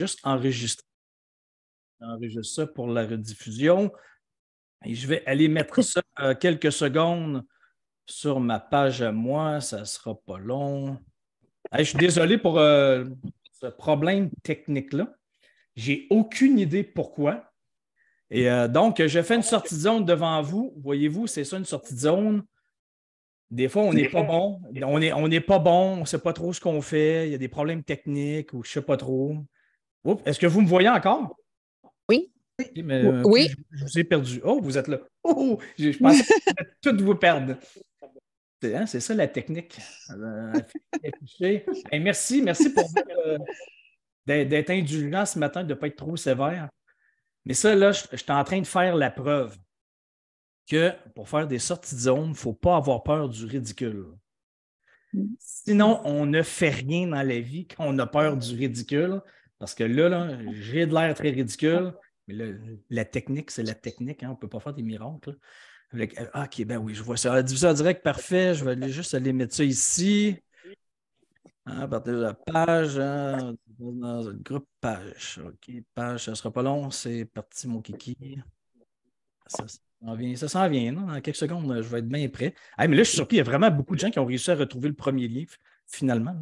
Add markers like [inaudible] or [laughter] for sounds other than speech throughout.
juste enregistrer. J'enregistre ça pour la rediffusion. Et je vais aller mettre [laughs] ça euh, quelques secondes sur ma page à moi. Ça ne sera pas long. je suis désolé pour euh, ce problème technique-là. J'ai aucune idée pourquoi. Et euh, donc, je fais une sortie de zone devant vous. Voyez-vous, c'est ça une sortie de zone. Des fois, on n'est pas bon. On n'est pas bon. On ne sait pas trop ce qu'on fait. Il y a des problèmes techniques ou je ne sais pas trop. Est-ce que vous me voyez encore? Oui. Euh, oui. je, vous ai perdu. Oh, vous êtes là. Oh, je, pense que toutes vous perdre. C'est hein, ça la technique. Euh, merci, merci pour euh, d'être indulgent ce matin, de ne pas être trop sévère. Mais ça, là, je, je suis en train de faire la preuve que pour faire des sorties de zone, il ne faut pas avoir peur du ridicule. Sinon, on ne fait rien dans la vie quand on a peur du ridicule. Parce que là, j'ai de l'air très ridicule, mais la technique, c'est la technique. Hein. on ne peut pas faire des miracles. Euh, ah, OK, ben oui, je vois ça. Ah, Diviseur direct, parfait. Je vais juste aller mettre ça ici. Hein, partir de la page, hein, dans groupe page. OK, page, ça ne sera pas long. C'est parti, mon kiki. Ça, s'en vient, ça s'en vient. Hein. Dans quelques secondes, je vais être bien prêt. Ah, mais là, je suis surpris, il y a vraiment beaucoup de gens qui ont réussi à retrouver le premier livre. finalement.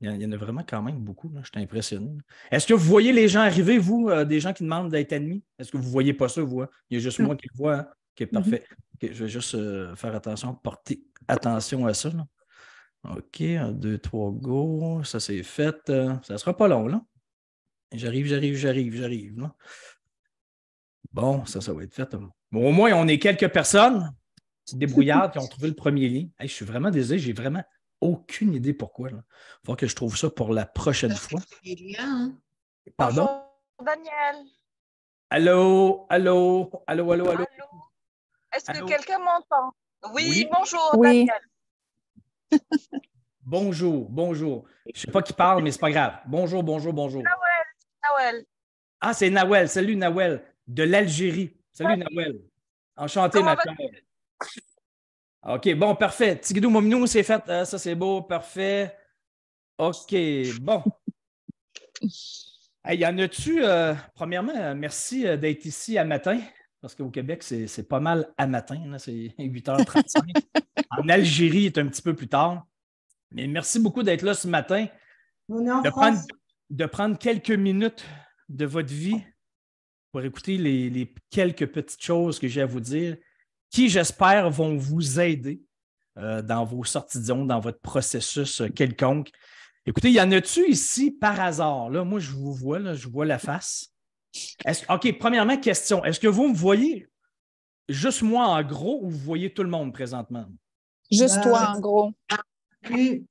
Il y, en, a vraiment quand même beaucoup. Je suis impressionné. Est-ce que vous voyez les gens arriver, vous, euh, des gens qui demandent d'être admis? Est-ce que vous ne voyez pas ça, vous? Hein? Il y a juste mm. moi qui le vois. Hein, qui mm-hmm. OK, parfait. je vais juste euh, faire attention, porter attention à ça. OK, un, deux, trois, go. Ça, c'est fait. Euh, ça ne sera pas long, là. J'arrive, j'arrive, j'arrive, j'arrive. Bon, ça, ça va être fait. Bon, hein. au moins, on est quelques personnes, qui qui ont [laughs] trouvé le premier lien. je suis vraiment désolé, j'ai vraiment aucune idée pourquoi. Il faut que je trouve ça pour la prochaine fois. Hein. Pardon? Daniel. Allô, allô, allô, allô, allô. Est-ce que quelqu'un m'entend? Oui, bonjour, Daniel. [laughs] bonjour, bonjour. Je ne sais pas qui parle, mais ce n'est pas grave. Bonjour, bonjour, bonjour. Nawel, Nawel. Ah, c'est Nawel. Salut, Nawel, de l'Algérie. Salut, Nawel. Enchanté, ma OK, bon, parfait. Tigidou Mominou, c'est fait. Euh, ça, c'est beau, parfait. OK, bon. Il y en a-tu, euh, premièrement, euh, merci d'être ici à matin, parce qu'au Québec, c'est pas mal à matin, c'est 8h35. [laughs] en Algérie, c'est est un petit peu plus tard. Mais merci beaucoup d'être là ce matin. de, prendre, quelques minutes de votre vie pour écouter les quelques petites choses que j'ai à vous dire qui, j'espère, vont vous aider euh, dans vos sorties zone, dans votre processus euh, quelconque. Écoutez, y en a-tu ici par hasard? Là, moi, je vous vois, là, je vois la face. OK, premièrement, question. Est-ce que vous me voyez juste moi en gros ou vous voyez tout le monde présentement? Juste toi euh, en gros.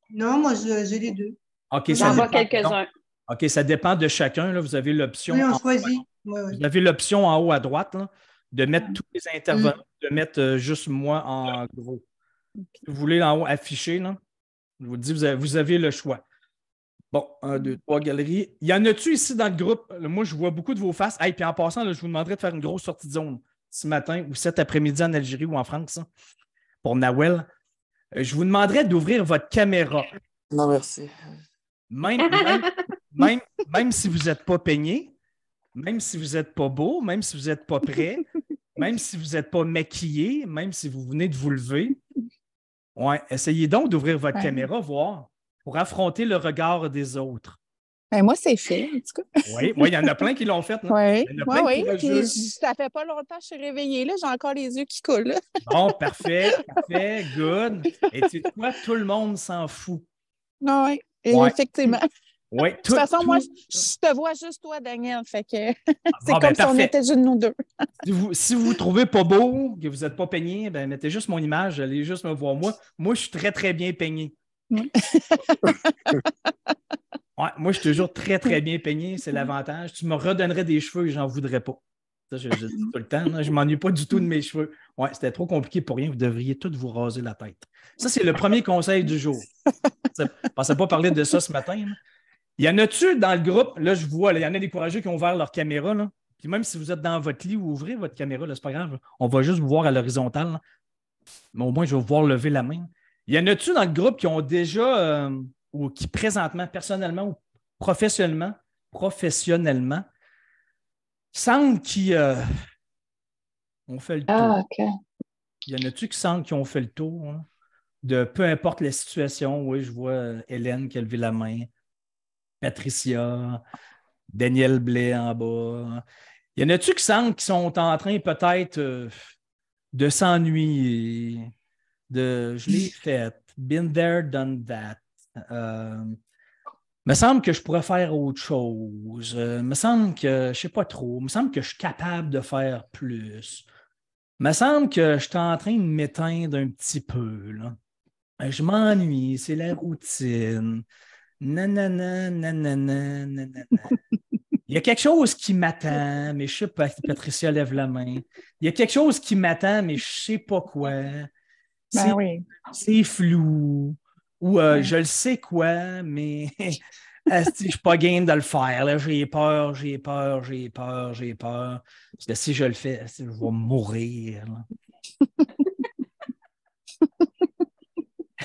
Non, moi, j'ai les deux. OK, J'en vois quelques-uns. OK, ça dépend de chacun. Là. Vous avez l'option. Oui, on choisit. Vous avez l'option en haut à droite. Là de mettre tous les intervenants, mm. de mettre euh, juste moi en gros. Si vous voulez en haut afficher, là, je vous dis, vous avez, le choix. Bon, un, deux, trois galeries. Il Y en a-tu ici dans le groupe? Moi, je vois beaucoup de vos faces. Et puis en passant, je vous demanderais de faire une grosse sortie de zone ce matin ou cet après-midi en Algérie ou en France hein, pour Nawel. Euh, je vous demanderais d'ouvrir votre caméra. Non, merci. Même, [laughs] même si vous n'êtes pas peigné, même si vous n'êtes pas beau, même si vous n'êtes pas prêt, même si vous n'êtes pas maquillé, même si vous venez de vous lever, essayez donc d'ouvrir votre caméra, voir, pour affronter le regard des autres. Ben, moi, c'est fait, en tout cas. Oui, il y en a plein qui l'ont fait. Oui, oui, oui. ça fait pas longtemps que je suis réveillée, là. J'ai encore les yeux qui coulent. bon, parfait, [laughs] parfait, good. Et tu sais tout le monde s'en fout. Oui, effectivement. Oui, de toute façon, moi, je te vois juste toi, Daniel. Fait que [laughs] ah, c'est comme ben, si on était juste nous deux. [laughs] si, vous, vous trouvez pas beau, que vous n'êtes pas peigné, ben, mettez juste mon image, allez juste me voir moi. Moi, je suis très, très bien peigné. [laughs] moi, je suis toujours très, très bien peigné, c'est l'avantage. Tu me redonnerais des cheveux et j'en voudrais pas. Ça, je, dis tout le temps, je ne m'ennuie pas du tout de mes cheveux. Ouais, c'était trop compliqué pour rien. Vous devriez tous vous raser la tête. Ça, c'est le premier conseil du jour. Je ne pensais pas parler de ça ce matin, il y en a-tu dans le groupe? Là, je vois, il y en a des courageux qui ont ouvert leur caméra. Là. Puis même si vous êtes dans votre lit ou ouvrez votre caméra, c'est pas grave. On va juste vous voir à l'horizontale. Mais au moins, je vais vous voir lever la main. Il y en a-tu dans le groupe qui ont déjà, euh, ou qui présentement, personnellement ou professionnellement, professionnellement, sentent qu'ils euh, ont fait le tour. Ah, OK. Il y en a-tu qui sentent qu'ils ont fait le tour hein? de peu importe la situation? Oui, je vois euh, Hélène qui a levé la main. Patricia, Daniel Blais en bas. Il y en a-tu qui sentent qu'ils sont en train peut-être euh, de s'ennuyer, de je l'ai fait, been there, done that. Euh, me semble que je pourrais faire autre chose. Euh, me semble que, je sais pas trop, me semble que je suis capable de faire plus. Me semble que je suis en train de m'éteindre un petit peu. Ben, je m'ennuie, c'est la routine. Il y a quelque chose qui m'attend, mais je sais pas. Patricia lève la main. Il y a quelque chose qui m'attend, mais je sais pas quoi. Ben c'est flou. Ou euh, je le sais quoi, mais [laughs] je suis pas game de le faire. J'ai peur, j'ai peur, j'ai peur, j'ai peur. Parce que si je le fais, je vais mourir. [laughs]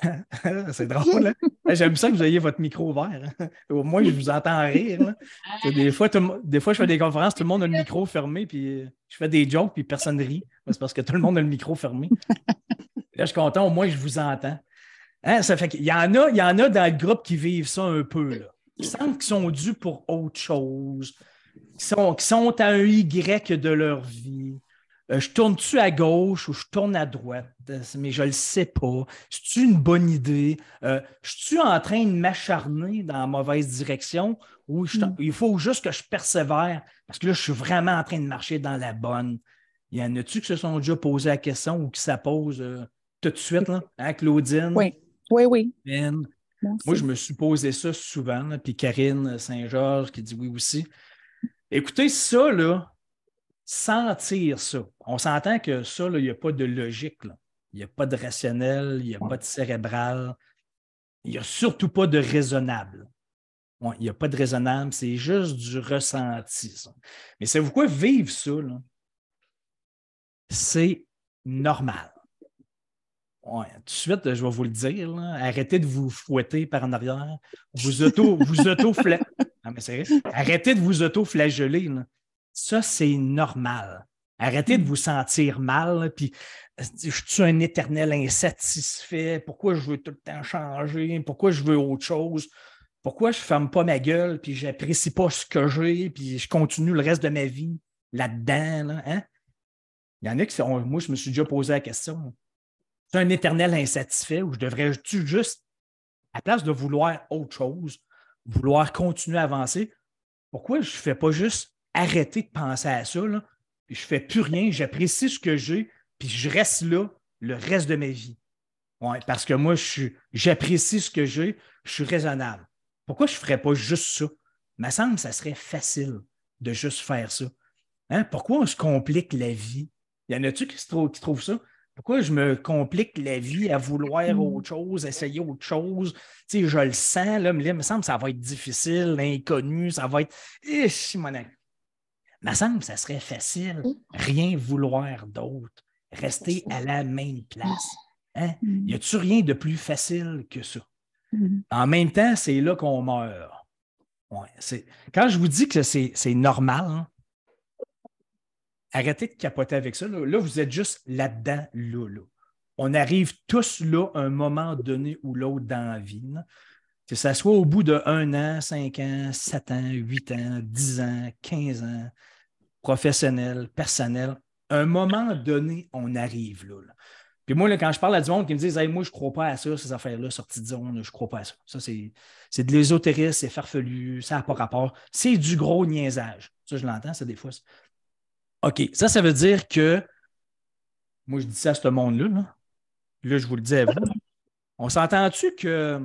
[laughs] c'est drôle, hein? J'aime ça que vous ayez votre micro ouvert. Hein. Au moins, je vous entends rire. Ah. Des, fois, des fois, je fais des conférences, tout le monde a le micro fermé, puis je fais des jokes, puis personne ne rit. C'est parce que tout le monde a le micro fermé. [laughs] Là, je suis content, au moins, je vous entends. Hein, ça fait qu'il y en a, il y en a dans le groupe qui vivent ça un peu. Ils sentent qu'ils sont dus pour autre chose, sont, qui sont à un Y de leur vie. Euh, je tourne-tu à gauche ou je tourne à droite, euh, mais je ne le sais pas. C'est-tu une bonne idée? Euh, je suis en train de m'acharner dans la mauvaise direction ou hmm. il faut juste que je persévère parce que là, je suis vraiment en train de marcher dans la bonne. Il y en a-tu qui se sont déjà posé la question ou qui ça euh, tout de suite, là, hein, Claudine? Oui, oui, oui. Ben, moi, je me suis posé ça souvent, puis Karine Saint-Georges qui dit oui aussi. Écoutez, ça, là, sentir ça. On s'entend que ça, il n'y a pas de logique. Il n'y a pas de rationnel, il n'y a pas de cérébral. Il n'y a surtout pas de raisonnable. il n'y a pas de raisonnable, c'est juste du ressenti. Mais c'est pourquoi vivre ça, c'est normal. tout de suite, je vais vous le dire, arrêtez de vous fouetter par en arrière, vous auto, vous [laughs] auto non, ah, Arrêtez de vous auto-flageller. Ça, c'est normal. Arrêtez de hmm. vous sentir mal, puis euh, je suis un éternel insatisfait, pourquoi je veux tout le temps changer, pourquoi je veux autre chose, pourquoi je ne ferme pas ma gueule, puis n'apprécie pas ce que j'ai, puis je continue le reste de ma vie là-dedans. hein? Il y en a qui sont, moi, je me suis déjà posé la question. Je suis un éternel insatisfait ou je devrais-tu juste, à place de vouloir autre chose, vouloir continuer à avancer, pourquoi je ne fais pas juste arrêter de penser à ça. Là. Je fais plus rien, j'apprécie ce que j'ai, puis je reste là le reste de ma vie. Ouais, parce que moi, j'apprécie ce que j'ai, je suis raisonnable. Pourquoi je ne ferais pas juste ça? Il me semble que ça serait facile de juste faire ça. Hein? Pourquoi on se complique la vie? Il y en a-tu qui, qui trouvent ça? Pourquoi je me complique la vie à vouloir mm. autre chose, essayer autre chose? je le sens, là, mais il me semble que ça va être difficile, inconnu, ça va être. mon me semble que ça serait facile, rien vouloir d'autre, rester à la même place. Hein? Mm-hmm. Y a-tu rien de plus facile que ça? Mm-hmm. En même temps, c'est là qu'on meurt. Quand je vous dis que c'est normal, arrêtez de capoter avec ça. Là, vous êtes juste là-dedans, là, On arrive tous là à un moment donné ou l'autre dans la vie. Que ce soit au bout de un an, cinq ans, sept ans, huit ans, dix ans, quinze ans, professionnel, personnel. À un moment donné, on arrive là. Puis moi, quand je parle à du monde qui me disent hey, Moi, je ne crois pas à ça, ces affaires-là, sorties de zone, je ne crois pas à ça. Ça, c'est de l'ésotérisme, c'est farfelu, ça n'a pas rapport. C'est du gros niaisage. Ça, je l'entends, ça, des fois. OK. Ça, ça veut dire que moi, je dis ça à ce monde-là. Là. là. je vous le dis à vous. On s'entend-tu que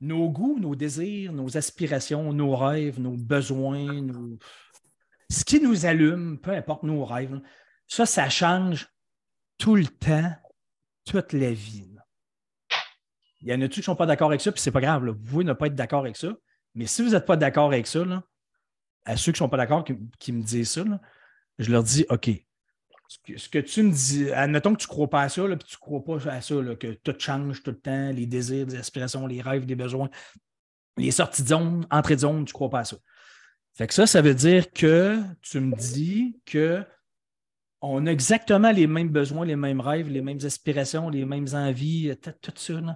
nos goûts, nos désirs, nos aspirations, nos rêves, nos besoins, nos, ce qui nous allume, peu importe nos rêves, ça, ça change tout le temps, toute la vie. Il y en a-tu qui ne sont pas d'accord avec ça, puis c'est pas grave, vous pouvez ne pas être d'accord avec ça, mais si vous n'êtes pas d'accord avec ça, à ceux qui ne sont pas d'accord, qui, me disent ça, je leur dis OK, ce que, tu me dis, admettons que tu ne crois pas à ça, puis tu ne crois pas à ça, que tout change tout le temps, les désirs, les aspirations, les rêves, les besoins, les sorties de zone, entrées de zone, tu ne crois pas à ça. Fait que ça, ça veut dire que tu me dis que on a exactement les mêmes besoins, les mêmes rêves, les mêmes aspirations, les mêmes envies, euh, tout ça. Euh,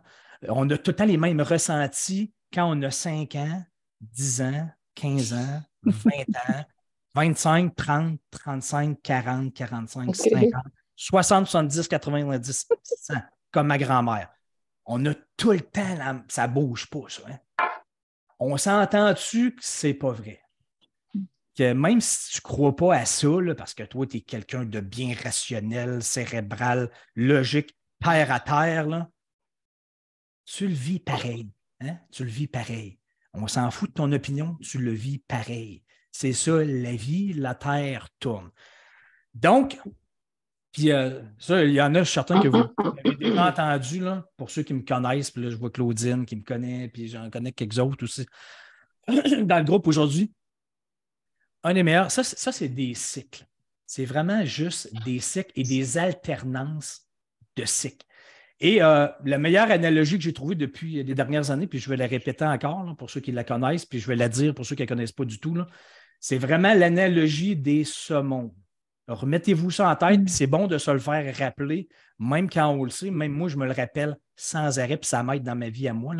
on a tout le temps les mêmes ressentis quand on a 5 ans, 10 ans, 15 ans, 20 [laughs] ans, 25, 30, 35, 40, 45, 50, 60, 70, 90, 100, comme ma grand-mère. On a tout le temps, la... ça bouge pas, ça. Hein. On s'entend-tu que c'est pas vrai? que même si tu ne crois pas à ça, parce que toi, tu es quelqu'un de bien rationnel, cérébral, logique, père à terre, là, tu le vis pareil. Hein? Tu le vis pareil. On s'en fout de ton opinion, tu le vis pareil. C'est ça, la vie, la terre tourne. Donc, puis euh, ça, il y en a, certains que vous avez déjà entendu, pour ceux qui me connaissent, puis là, je vois Claudine qui me connaît, puis j'en connais quelques autres aussi [clears throat] dans le groupe aujourd'hui un des meilleurs, ça, c'est des cycles. C'est vraiment juste des cycles et des alternances de cycles. Et euh, la meilleure analogie que j'ai trouvée depuis les dernières années, puis je vais la répéter encore pour ceux qui la connaissent, puis je vais la dire pour ceux qui ne la connaissent pas du tout, c'est vraiment l'analogie des saumons. Remettez-vous ça en tête, puis c'est bon de se le faire rappeler, même quand on le sait, même moi, je me le rappelle sans arrêt, puis ça m'aide dans ma vie à moi.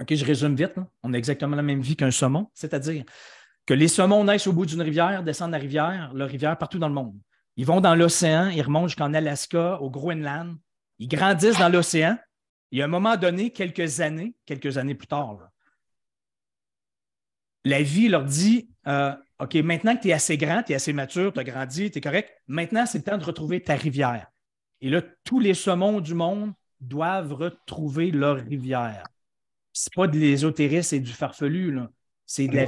OK, je résume vite. On a exactement la même vie qu'un saumon, c'est-à-dire que les saumons naissent au bout d'une rivière, descendent la rivière, la rivière partout dans le monde. Ils vont dans l'océan, ils remontent jusqu'en Alaska, au Groenland. Ils grandissent dans l'océan. Et à un moment donné, quelques années, quelques années plus tard, la vie leur dit euh, OK, maintenant que tu es assez grand, tu es assez mature, tu as grandi, tu es correct, maintenant c'est le temps de retrouver ta rivière. Et là, tous les saumons du monde doivent retrouver leur rivière. Ce n'est pas de l'ésotérisme et du farfelu. Là. C'est de la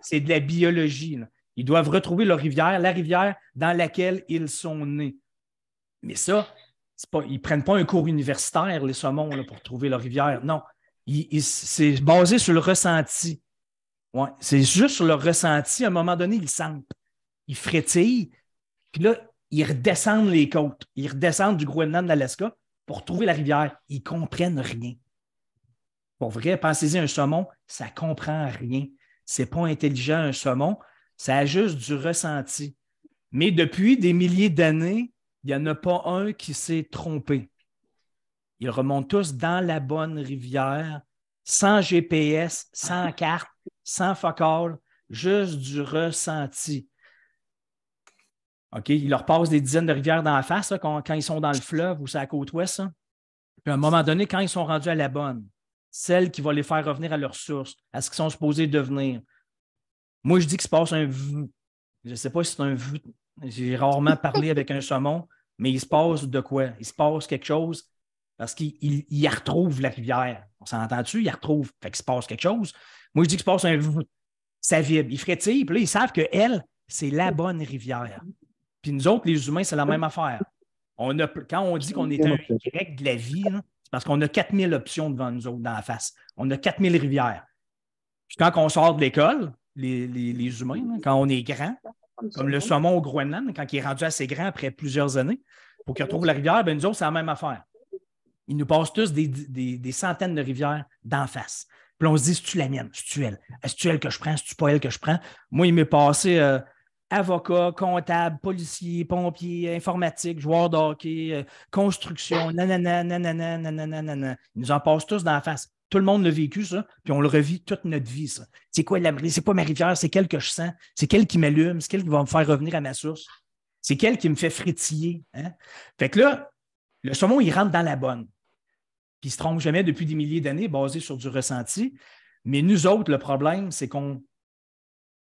c'est de la biologie. Ils doivent retrouver leur rivière, la rivière dans laquelle ils sont nés. Mais ça, pas, ils ne prennent pas un cours universitaire, les saumons, pour trouver leur rivière. Non. c'est basé sur le ressenti. Ouais, c'est juste sur le ressenti. À un moment donné, ils sentent. Ils frétillent. Puis là, ils redescendent les côtes. Ils redescendent du Groenland, d'Alaska pour trouver la rivière. Ils ne comprennent rien. Pour vrai, pensez-y, un saumon, ça comprend rien. C'est pas intelligent, un saumon. Ça a juste du ressenti. Mais depuis des milliers d'années, il n'y en a pas un qui s'est trompé. Ils remontent tous dans la bonne rivière, sans GPS, sans [laughs] carte, sans focal, juste du ressenti. OK? Ils leur passent des dizaines de rivières dans la face quand, ils sont dans le fleuve ou ça à côte ouest. Puis à un moment donné, quand ils sont rendus à la bonne, celle qui va les faire revenir à leur source, à ce qu'ils sont supposés devenir. Moi, je dis qu'il se passe un Je ne sais pas si c'est un vu. J'ai rarement parlé avec un saumon, mais il se passe de quoi? Il se passe quelque chose parce qu'il il, retrouve la rivière. On s'entend, tu Il retrouve. Fait qu'il se passe quelque chose. Moi, je dis qu'il se passe un Ça vibre. Ils frétillent, puis là, ils savent que elle, c'est la bonne rivière. Puis nous autres, les humains, c'est la même affaire. On a, quand on dit qu'on est un Y de la vie, c'est parce qu'on a 4000 options devant nous autres dans la face. On a 4000 rivières. quand on sort de l'école, les, humains, quand on est grand, comme le saumon au Groenland, quand il est rendu assez grand après plusieurs années, pour qu'il retrouve la rivière, ben, nous autres, c'est la même affaire. Ils nous passent tous des, centaines de rivières d'en face. Puis on se dit, c'est-tu la mienne? C'est-tu elle? Est-ce-tu elle que je prends? C'est-tu pas elle que je prends? Moi, il m'est passé euh, avocat, comptable, policier, pompier, informatique, joueur d'hockey, euh, construction, nanana, nanana, nanana, Ils nous en passent tous dans la face. Tout le monde l'a vécu, ça, puis on le revit toute notre vie, ça. C'est quoi, la, c'est quoi ma rivière? C'est quelle que je sens? C'est quelle qui m'allume? C'est quelle qui va me faire revenir à ma source? C'est quelle qui me fait frétiller? Hein. Fait que là, le saumon, il rentre dans la bonne. Puis il se trompe jamais depuis des milliers d'années, basé sur du ressenti. Mais nous autres, le problème, c'est qu'on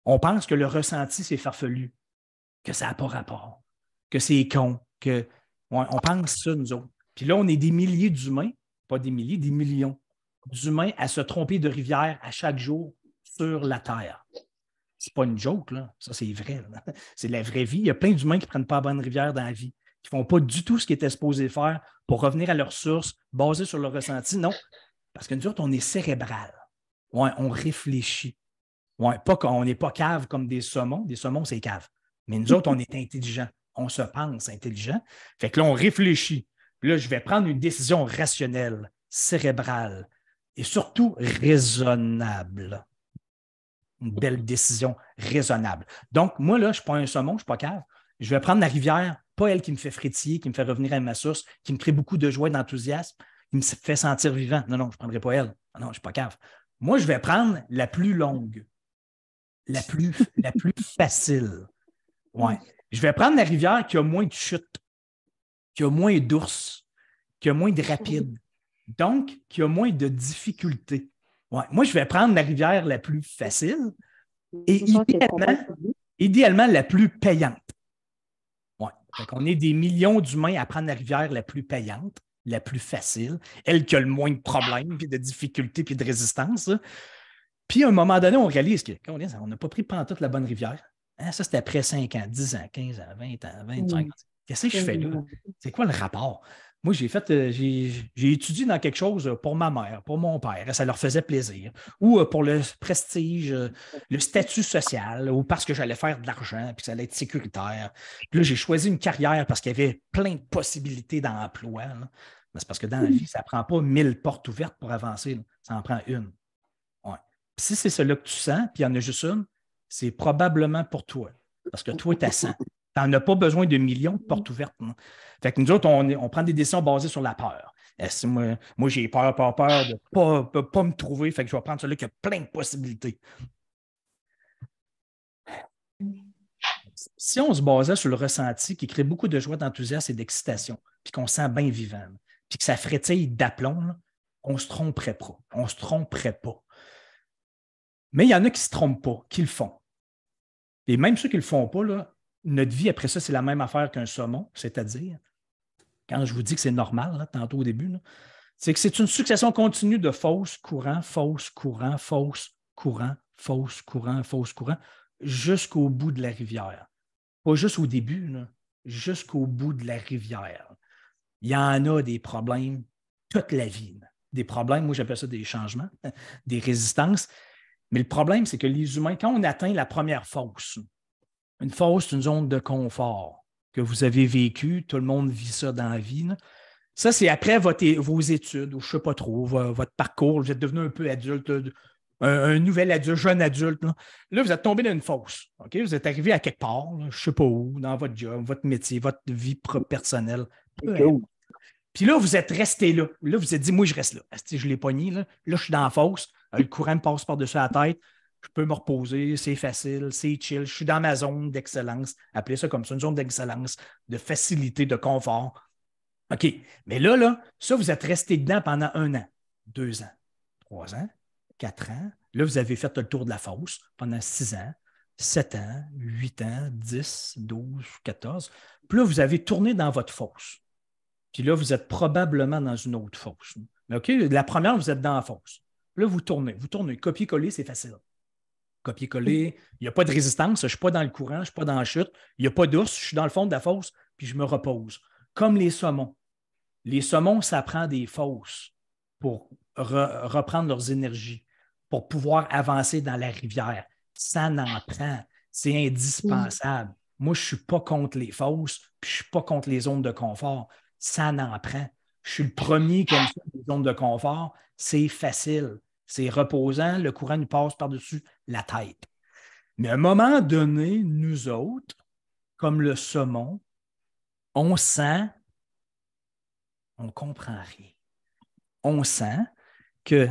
on pense que le ressenti, c'est farfelu, que ça n'a pas rapport, que c'est con, que on, pense ça, nous autres. Puis là, on est des milliers d'humains, pas des milliers, des millions d'humains à se tromper de rivière à chaque jour sur la Terre. C'est pas une joke, là. Ça, c'est vrai. [laughs] C'est la vraie vie. Il y a plein d'humains qui ne prennent pas bonne rivière dans la vie, qui ne font pas du tout ce qui étaient supposés faire pour revenir à leur source basée sur leur ressenti. Non. Parce que nous on est cérébral. on réfléchit. On pas n'est pas cave comme des saumons. Des saumons, c'est cave. Mais nous autres, on est intelligents. On se pense intelligent. Fait que là, on réfléchit. Là, je vais prendre une décision rationnelle, cérébrale et surtout raisonnable. Une belle décision raisonnable. Donc, moi, là, je ne pas un saumon, je ne suis pas cave. Je vais prendre la rivière, pas elle qui me fait frétiller, qui me fait revenir à ma source, qui me crée beaucoup de joie et d'enthousiasme, qui me fait sentir vivant. Non, non, je ne prendrai pas elle. Non, je ne suis pas cave. Moi, je vais prendre la plus longue, la plus, la plus facile. Ouais. Je vais prendre la rivière qui a moins de chutes, qui a moins d'ours, qui a moins de rapides, donc qui a moins de difficultés. Moi, je vais prendre la rivière la plus facile et idéalement, la plus payante. Ouais. on est des millions d'humains à prendre la rivière la plus payante, la plus facile, elle qui a le moins de problèmes, puis de difficultés, puis de résistance. Puis à un moment donné, on réalise qu'on n'a pas pris toute la bonne rivière. Hein, ça, c'était après 5 ans, 10 ans, 15 ans, 20 ans, 25 ans. Qu'est-ce que je fais là? C'est quoi le rapport? Moi, j'ai fait, euh, j'ai étudié dans quelque chose euh, pour ma mère, pour mon père, et ça leur faisait plaisir, ou euh, pour le prestige, le statut social, ou parce que j'allais faire de l'argent, puis que ça allait être sécuritaire. Puis là, j'ai choisi une carrière parce qu'il y avait plein de possibilités d'emploi. C'est parce que dans la vie, ça ne prend pas mille portes ouvertes pour avancer, ça en prend une si c'est cela que tu sens, puis il y en a juste une, c'est probablement pour toi. Parce que toi, tu as 100. Tu n'en as pas besoin de millions de portes ouvertes. Fait que nous autres, on, prend des décisions basées sur la peur. moi, j'ai peur, peur, peur de ne pas, me trouver. Fait que je vais prendre celui qui a plein de possibilités. Si on se basait sur le ressenti qui crée beaucoup de joie, d'enthousiasme et d'excitation, puis qu'on sent bien vivant, puis que ça frétille d'aplomb, on ne se tromperait pas. On ne se tromperait pas. Mais il y en a qui ne se trompent pas, qui le font. Et même ceux qui ne le font pas, là, notre vie après ça, c'est la même affaire qu'un saumon, c'est-à-dire, quand je vous dis que c'est normal, tantôt au début, c'est que c'est une succession continue de fausses courants, fausses courants, fausses courants, fausses courants, fausses courants, jusqu'au bout de la rivière. Pas juste au début, jusqu'au bout de la rivière. Il y en a des problèmes toute la vie. Des problèmes, moi j'appelle ça des changements, [laughs] des résistances, mais le problème, c'est que les humains, quand on atteint la première fosse, une fosse, c'est une zone de confort que vous avez vécue, tout le monde vit ça dans la vie. Ça, c'est après vos études, ou je ne sais pas trop, votre parcours, vous êtes devenu un peu adulte, euh, un, nouvel adulte, jeune adulte. Là. vous êtes tombé dans une fosse. ok Vous êtes arrivé à quelque part, je ne sais pas où, dans votre job, votre métier, votre vie personnelle. Puis là, vous êtes resté là. Là, vous êtes dit, moi, je reste là. Je je l'ai pogné. Là. là, je suis dans la fosse. Euh, le courant me passe par-dessus la tête, je peux me reposer, c'est facile, c'est chill, je suis dans ma zone d'excellence, appelez ça comme ça, une zone d'excellence, de facilité, de confort. OK, mais là, là, ça, vous êtes resté dedans pendant un an, deux ans, trois ans, quatre ans. Là, vous avez fait le tour de la fosse pendant six ans, sept ans, huit ans, dix, douze, quatorze. Puis là, vous avez tourné dans votre fosse. Puis là, vous êtes probablement dans une autre fosse. Mais OK, la première, vous êtes dans la fosse. Là, vous tournez, vous tournez, copier-coller, c'est facile. Copier-coller, il n'y a pas de résistance, je ne suis pas dans le courant, je ne suis pas dans la chute, il n'y a pas d'ours, je suis dans le fond de la fosse, puis je me repose. Comme les saumons. Les saumons, ça prend des fosses pour reprendre leurs énergies, pour pouvoir avancer dans la rivière. Ça n'en prend. C'est indispensable. Moi, je ne suis pas contre les fosses, puis je ne suis pas contre les zones de confort. Ça n'en prend. Je suis le premier qui ça, les zones de confort. C'est facile c'est reposant, le courant nous passe par-dessus la tête. Mais à un moment donné, nous autres, comme le saumon, on sent, on ne comprend rien. On sent que,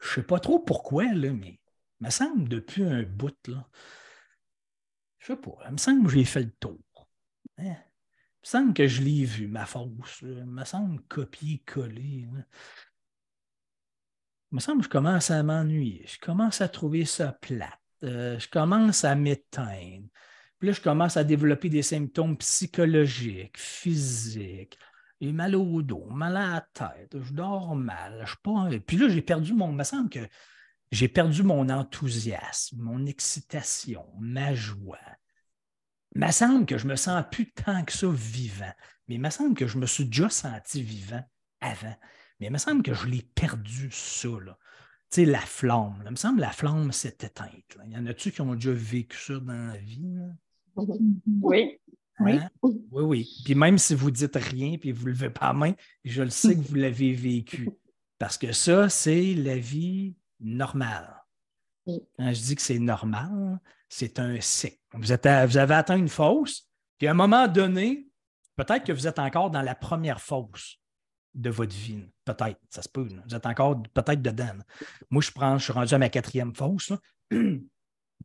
je ne sais pas trop pourquoi, là, mais il me semble depuis un bout, là, je sais pas, il me semble que j'ai fait le tour. Hein? Il me semble que je l'ai vu, ma force, Il me semble copier-coller me semble que je commence à m'ennuyer, je commence à trouver ça plate, euh, je commence à m'éteindre. Puis là, je commence à développer des symptômes psychologiques, physiques. mal au dos, mal à la tête, je dors mal, je pas. Puis là, j'ai perdu mon. semble que j'ai perdu mon enthousiasme, mon excitation, ma joie. Il me semble que je me sens plus tant que ça vivant, mais il me semble que je me suis déjà senti vivant avant. Mais il me semble que je l'ai perdu, ça. Tu sais, la flamme. Il me semble que la flamme s'est éteinte. Il y en a-tu qui ont déjà vécu ça dans la vie? Oui. Hein? Oui. oui, oui. Puis même si vous dites rien puis vous ne levez pas la main, je le sais que vous l'avez vécu. Parce que ça, c'est la vie normale. Quand je dis que c'est normal, c'est un cycle. Vous, êtes vous avez atteint une fosse, puis à un moment donné, peut-être que vous êtes encore dans la première fosse de votre vie. Peut-être, ça se peut. Vous êtes encore peut-être dedans. Moi, je prends, je suis rendu à ma quatrième fausse, [clears throat]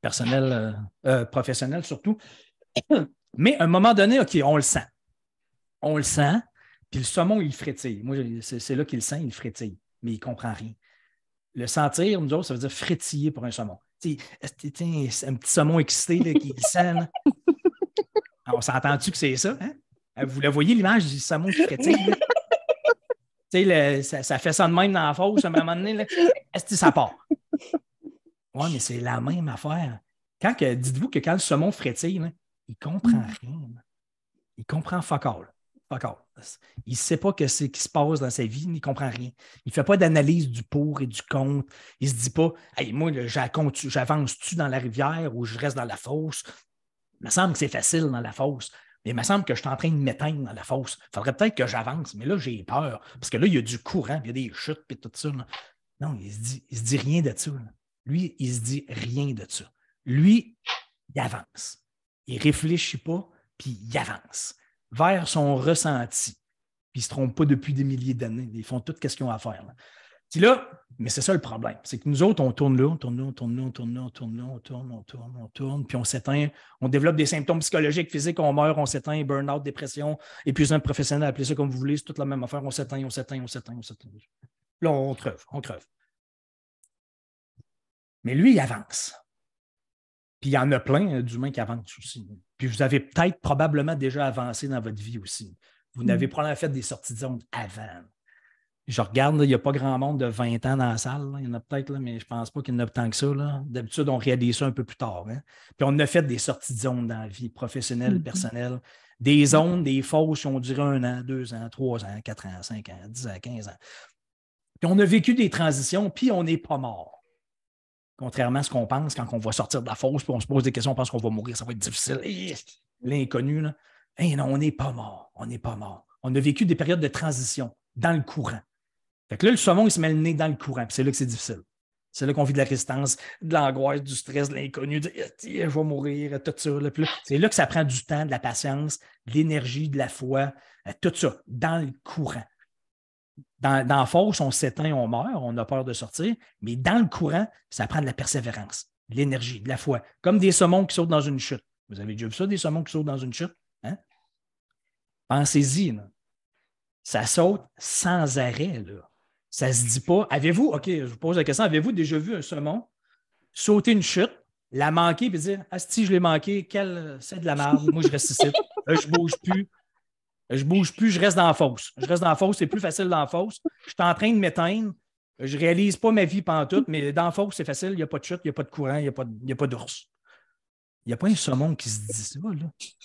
personnel, euh, euh, professionnel surtout. [clears throat] Mais à un moment donné, OK, on le sent. On le sent, puis le saumon, il frétille. Moi, c'est là qu'il le sent, il frétille, mais il ne comprend rien. Le sentir, nous autres, ça veut dire frétiller pour un saumon. C'est un petit saumon excité qui sent. [laughs] Ah, on s'entend-tu que c'est ça? Hein? Ah, vous le voyez, l'image du saumon qui frétille? Tu sais, ça, fait ça de même dans la fosse à un moment donné. [laughs] Est-ce que ça part? Oui, mais c'est la même affaire. Quand dites-vous que quand le saumon frétille, il il comprend mm. rien. Il comprend fuck all. Il ne sait pas que ce qui se passe dans sa vie, il ne comprend rien. Il ne fait pas d'analyse du pour et du contre. Il ne se dit pas moi, j'avance-tu dans la rivière ou je reste dans la fosse. Il me semble que c'est facile dans la fosse. Mais il me semble que je suis en train de m'éteindre dans la fosse. Il faudrait peut-être que j'avance, mais là, j'ai peur. Parce que là, il y a du courant, il y a des chutes, et tout ça. Non, il se dit, il se dit rien de ça. Lui, il se dit rien de ça. Lui, il avance. Il réfléchit pas, puis il avance vers son ressenti. Puis ne se trompe pas depuis des milliers d'années. Ils font tout ce qu'ils ont à faire. C'est là, mais c'est ça le problème. C'est que nous autres, on tourne là, on tourne là, on tourne là, on tourne là, on tourne là, on tourne, on tourne, on tourne, puis on s'éteint. On développe des symptômes psychologiques, physiques, on meurt, on s'éteint, burn-out, dépression, épuisement professionnel, appelez ça comme vous voulez, c'est toute la même affaire. On s'éteint, on s'éteint, on s'éteint, on s'éteint. Là, on creve, on creuve. Mais lui, il avance. Puis il y en a plein euh, d'humains qui avancent aussi. Puis vous avez peut-être probablement déjà avancé dans votre vie aussi. Vous hmm. n'avez pas probablement fait des sorties de avant je regarde, il n'y a pas grand monde de 20 ans dans la salle. Il y en a peut-être, mais je ne pense pas qu'il y en a tant que ça. D'habitude, on réalise ça un peu plus tard. Hein. Puis on a fait des sorties de zone dans la vie, professionnelle, mm-hmm. personnelle. Des mm-hmm. zones, des fausses, on dirait un an, deux ans, trois ans, quatre ans, cinq ans, dix ans, quinze ans. Puis on a vécu des transitions, puis on n'est pas mort. Contrairement à ce qu'on pense quand on va sortir de la fosse, puis on se pose des questions, on pense qu'on va mourir, ça va être difficile. L'inconnu, là. Eh non, on n'est pas mort. On n'est pas mort. On a vécu des périodes de transition dans le courant. Fait que là, le saumon, il se met le nez dans le courant, c'est là que c'est difficile. C'est là qu'on vit de la résistance, de l'angoisse, du stress, de l'inconnu, de ah, je vais mourir, tout ça. C'est là que ça prend du temps, de la patience, de l'énergie, de la foi, euh, tout ça, dans le courant. Dans, la force, on s'éteint, on meurt, on a peur de sortir, mais dans le courant, ça prend de la persévérance, de l'énergie, de la foi, comme des saumons qui sautent dans une chute. Vous avez déjà vu ça, des saumons qui sautent dans une chute? Hein? Pensez-y. Ça saute sans arrêt. Là. Ça se dit pas. Avez-vous, OK, je vous pose la question, avez-vous déjà vu un saumon sauter une chute, la manquer, puis dire ah si je l'ai manqué, quelle... c'est de la merde, moi je reste ici, euh, je bouge plus, euh, je bouge plus, je reste dans la fosse. Je reste dans la fosse, c'est plus facile dans la fosse. Je suis en train de m'éteindre, je réalise pas ma vie pantoute, mais dans la fosse, c'est facile, il n'y a pas de chute, il n'y a pas de courant, il n'y a pas, d'ours. Il n'y a pas un saumon qui se dit ça, là.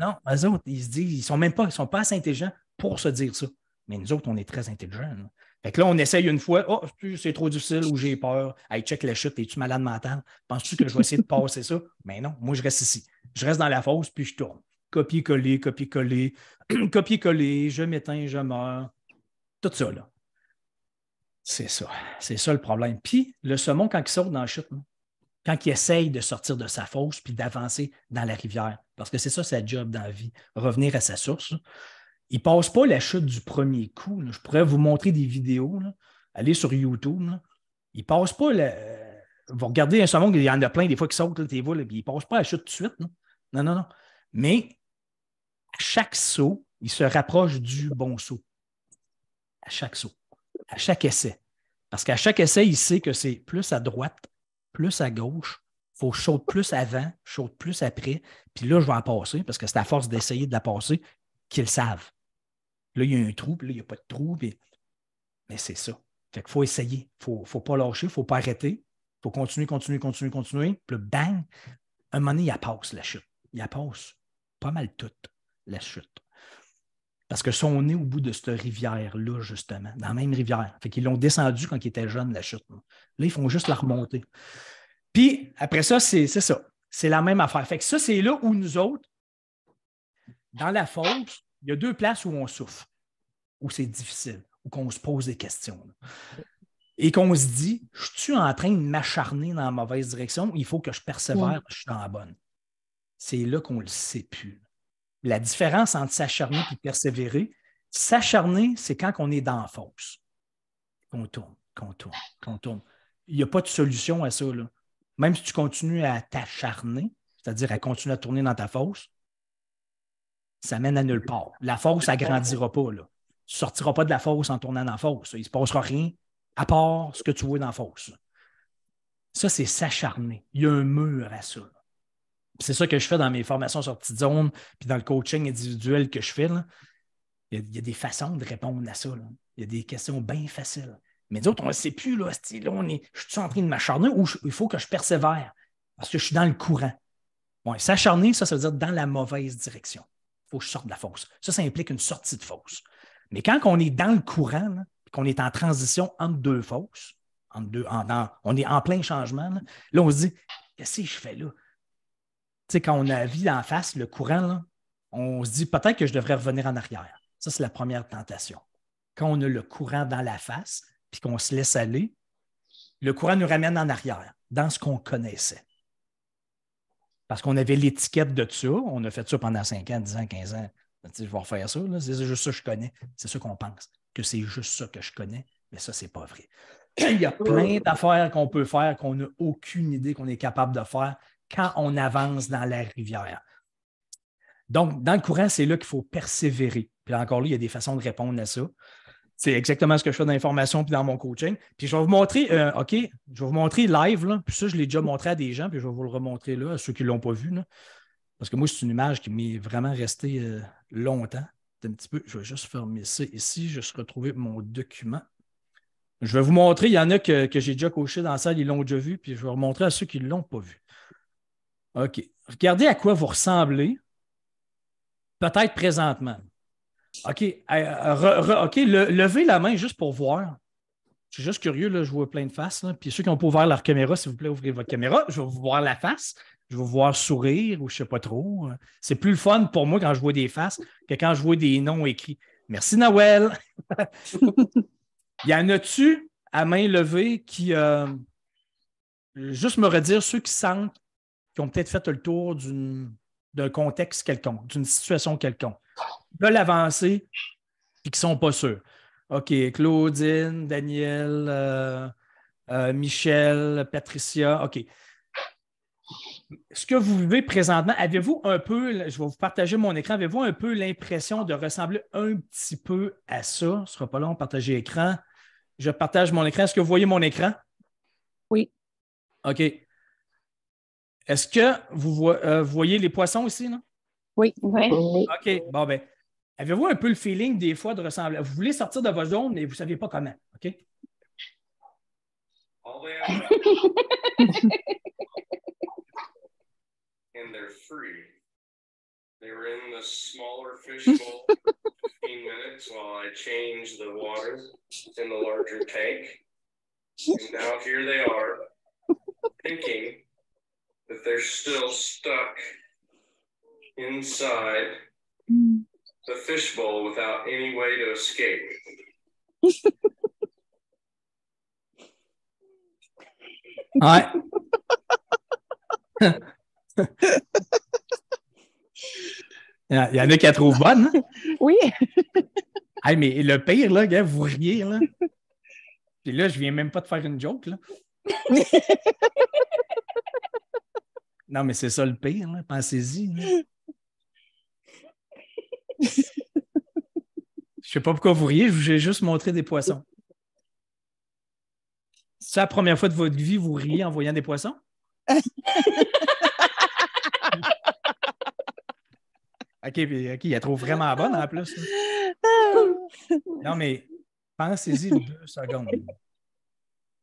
Non, eux autres, ils se disent, ils sont même pas, ils sont pas assez intelligents pour se dire ça. Mais nous autres, on est très intelligents. Fait que là, on essaye une fois. Oh, c'est trop difficile ou j'ai peur. Hey, check la chute, es-tu malade mental? Penses-tu que je vais essayer de passer ça? Mais non, moi, je reste ici. Je reste dans la fosse, puis je tourne. Copier-coller, copier-coller, [clears throat] copier-coller, je m'éteins, je meurs. Tout ça, là. C'est ça. C'est ça le problème. Puis, le saumon, quand il sort dans la chute, hein, quand il essaye de sortir de sa fosse puis d'avancer dans la rivière, parce que c'est ça sa job dans la vie, revenir à sa source, ils ne passent pas la chute du premier coup. Je pourrais vous montrer des vidéos. Là. Allez sur YouTube. Il Ils ne passent pas la. Euh, vous regardez un saut, il y en a plein des fois qui sautent, là, ils ne passent pas la chute tout de suite. Non, non, non. Mais à chaque saut, il se rapproche du bon saut. À chaque saut, à chaque essai. Parce qu'à chaque essai, il sait que c'est plus à droite, plus à gauche. Il faut sauter plus avant, sauter plus après. Puis là, je vais en passer parce que c'est à force d'essayer de la passer qu'ils savent. Là, il y a un trou, puis là, il n'y a pas de trou. Mais c'est ça. Fait qu'il faut essayer. Il faut, faut pas lâcher, il ne faut pas arrêter. Il faut continuer, continuer, continuer, continuer. Puis là, bang! Un moment donné, il passe la chute. Il y a passe pas mal toute la chute. Parce que son on est au bout de cette rivière-là, justement, dans la même rivière. Fait qu'ils l'ont descendu quand ils étaient jeunes, la chute. Là, ils font juste la remonter. Puis après ça, c'est ça. C'est la même affaire. Fait que ça, c'est là où nous autres, dans la fosse, il y a deux places où on souffre, où c'est difficile, où qu'on se pose des questions. Et qu'on se dit, je suis en train de m'acharner dans la mauvaise direction, il faut que je persévère, je suis dans la bonne. C'est là qu'on ne le sait plus. La différence entre s'acharner et persévérer, s'acharner, c'est quand on est dans la fosse. Qu'on tourne, qu'on tourne, qu'on tourne. Il n'y a pas de solution à ça. Même si tu continues à t'acharner, c'est-à-dire à continuer à tourner dans ta fosse, ça mène à nulle part. La force, ça grandira pas. Là. Tu ne sortiras pas de la force en tournant dans la fosse. Il ne se passera rien à part ce que tu veux dans la fosse. Ça, c'est s'acharner. Il y a un mur à ça. C'est ça que je fais dans mes formations sur petite zone, puis dans le coaching individuel que je fais. Il, y a, des façons de répondre à ça. Il y a des questions bien faciles. Mais d'autres, on ne sait plus, là, on est, je suis en train de m'acharner ou il faut que je persévère parce que je suis dans le courant. s'acharner, ça, ça veut dire dans la mauvaise direction faut que je sorte de la fosse. Ça, ça implique une sortie de fosse. Mais quand on est dans le courant, qu'on est en transition entre deux fosses, deux, on est en plein changement, là, on se dit, qu'est-ce que je fais là? Tu sais, quand on a vie en face, le courant, on se dit, peut-être que je devrais revenir en arrière. Ça, c'est la première tentation. Quand on a le courant dans la face, puis qu'on se laisse aller, le courant nous ramène en arrière, dans ce qu'on connaissait parce qu'on avait l'étiquette de ça. On a fait ça pendant 5 ans, 10 ans, 15 ans. Ben, je vais refaire ça. C'est juste ça que je connais. C'est ça qu'on pense, que c'est juste ça que je connais. Mais ça, c'est pas vrai. [clears throat] Il y a plein d'affaires qu'on peut faire qu'on n'a aucune idée qu'on est capable de faire quand on avance dans la rivière. Donc, dans le courant, c'est là qu'il faut persévérer. Puis encore là, il y a des façons de répondre à ça. C'est exactement ce que je fais dans l'information puis dans mon coaching. Puis je vais vous montrer, euh, OK, je vais vous montrer live, là. puis ça, je l'ai déjà montré à des gens, puis je vais vous le remontrer là, à ceux qui ne l'ont pas vu. Parce que moi, c'est une image qui m'est vraiment restée euh, longtemps. Un petit peu, je vais juste fermer ça ici, juste retrouver mon document. Je vais vous montrer, il y en a que, j'ai déjà coché dans la salle, ils l'ont déjà vu, puis je vais vous montrer à ceux qui ne l'ont pas vu. OK. Regardez à quoi vous ressemblez, peut-être présentement. OK. Euh, OK, levez la main juste pour voir. Je suis juste curieux, là, je vois plein de faces. Puis ceux qui n'ont pas ouvert leur caméra, s'il vous plaît, ouvrez votre caméra. Je vais vous voir la face. Je vais vous voir sourire ou je ne sais pas trop. C'est plus le fun pour moi quand je vois des faces que quand je vois des noms écrits. Merci, Noël. [laughs] y en a-tu à main levée qui. Euh, juste me redire ceux qui sentent qui ont peut-être fait le tour d'un contexte quelconque, d'une situation quelconque veulent avancer et qui ne sont pas sûrs. OK, Claudine, Daniel, euh, euh, Michel, Patricia, OK. Ce que vous vivez présentement, avez-vous un peu, je vais vous partager mon écran, avez-vous un peu l'impression de ressembler un petit peu à ça? Ce ne sera pas long, partager écran. Je partage mon écran. Est-ce que vous voyez mon écran? Oui. OK. Est-ce que vous, euh, voyez les poissons ici? Non? Oui, oui. OK, bon, ben, avez-vous un peu le feeling des fois de ressembler? Vous voulez sortir de votre zone, mais vous ne savez pas comment, OK? [laughs] and they're free. They were in the smaller fish bowl for 15 minutes while I changed the water in the larger tank. And now here they are, thinking that they're still stuck inside the fishbowl without any way to escape. [laughs] I. [laughs] Il y en a qui la trouvent bonne. Hein? Oui. [laughs] hey, mais le pire, là, gars, vous riez, là. Puis là, je viens même pas de faire une joke, là. non, mais c'est ça le pire, Pensez-y. Je sais pas pourquoi vous riez, je vous j'ai juste montré des poissons. C'est la première fois de votre vie, vous riez en voyant des poissons? [laughs] OK, puis OK, il la trouve vraiment bonne en plus. [laughs] Non, mais pensez-y deux secondes.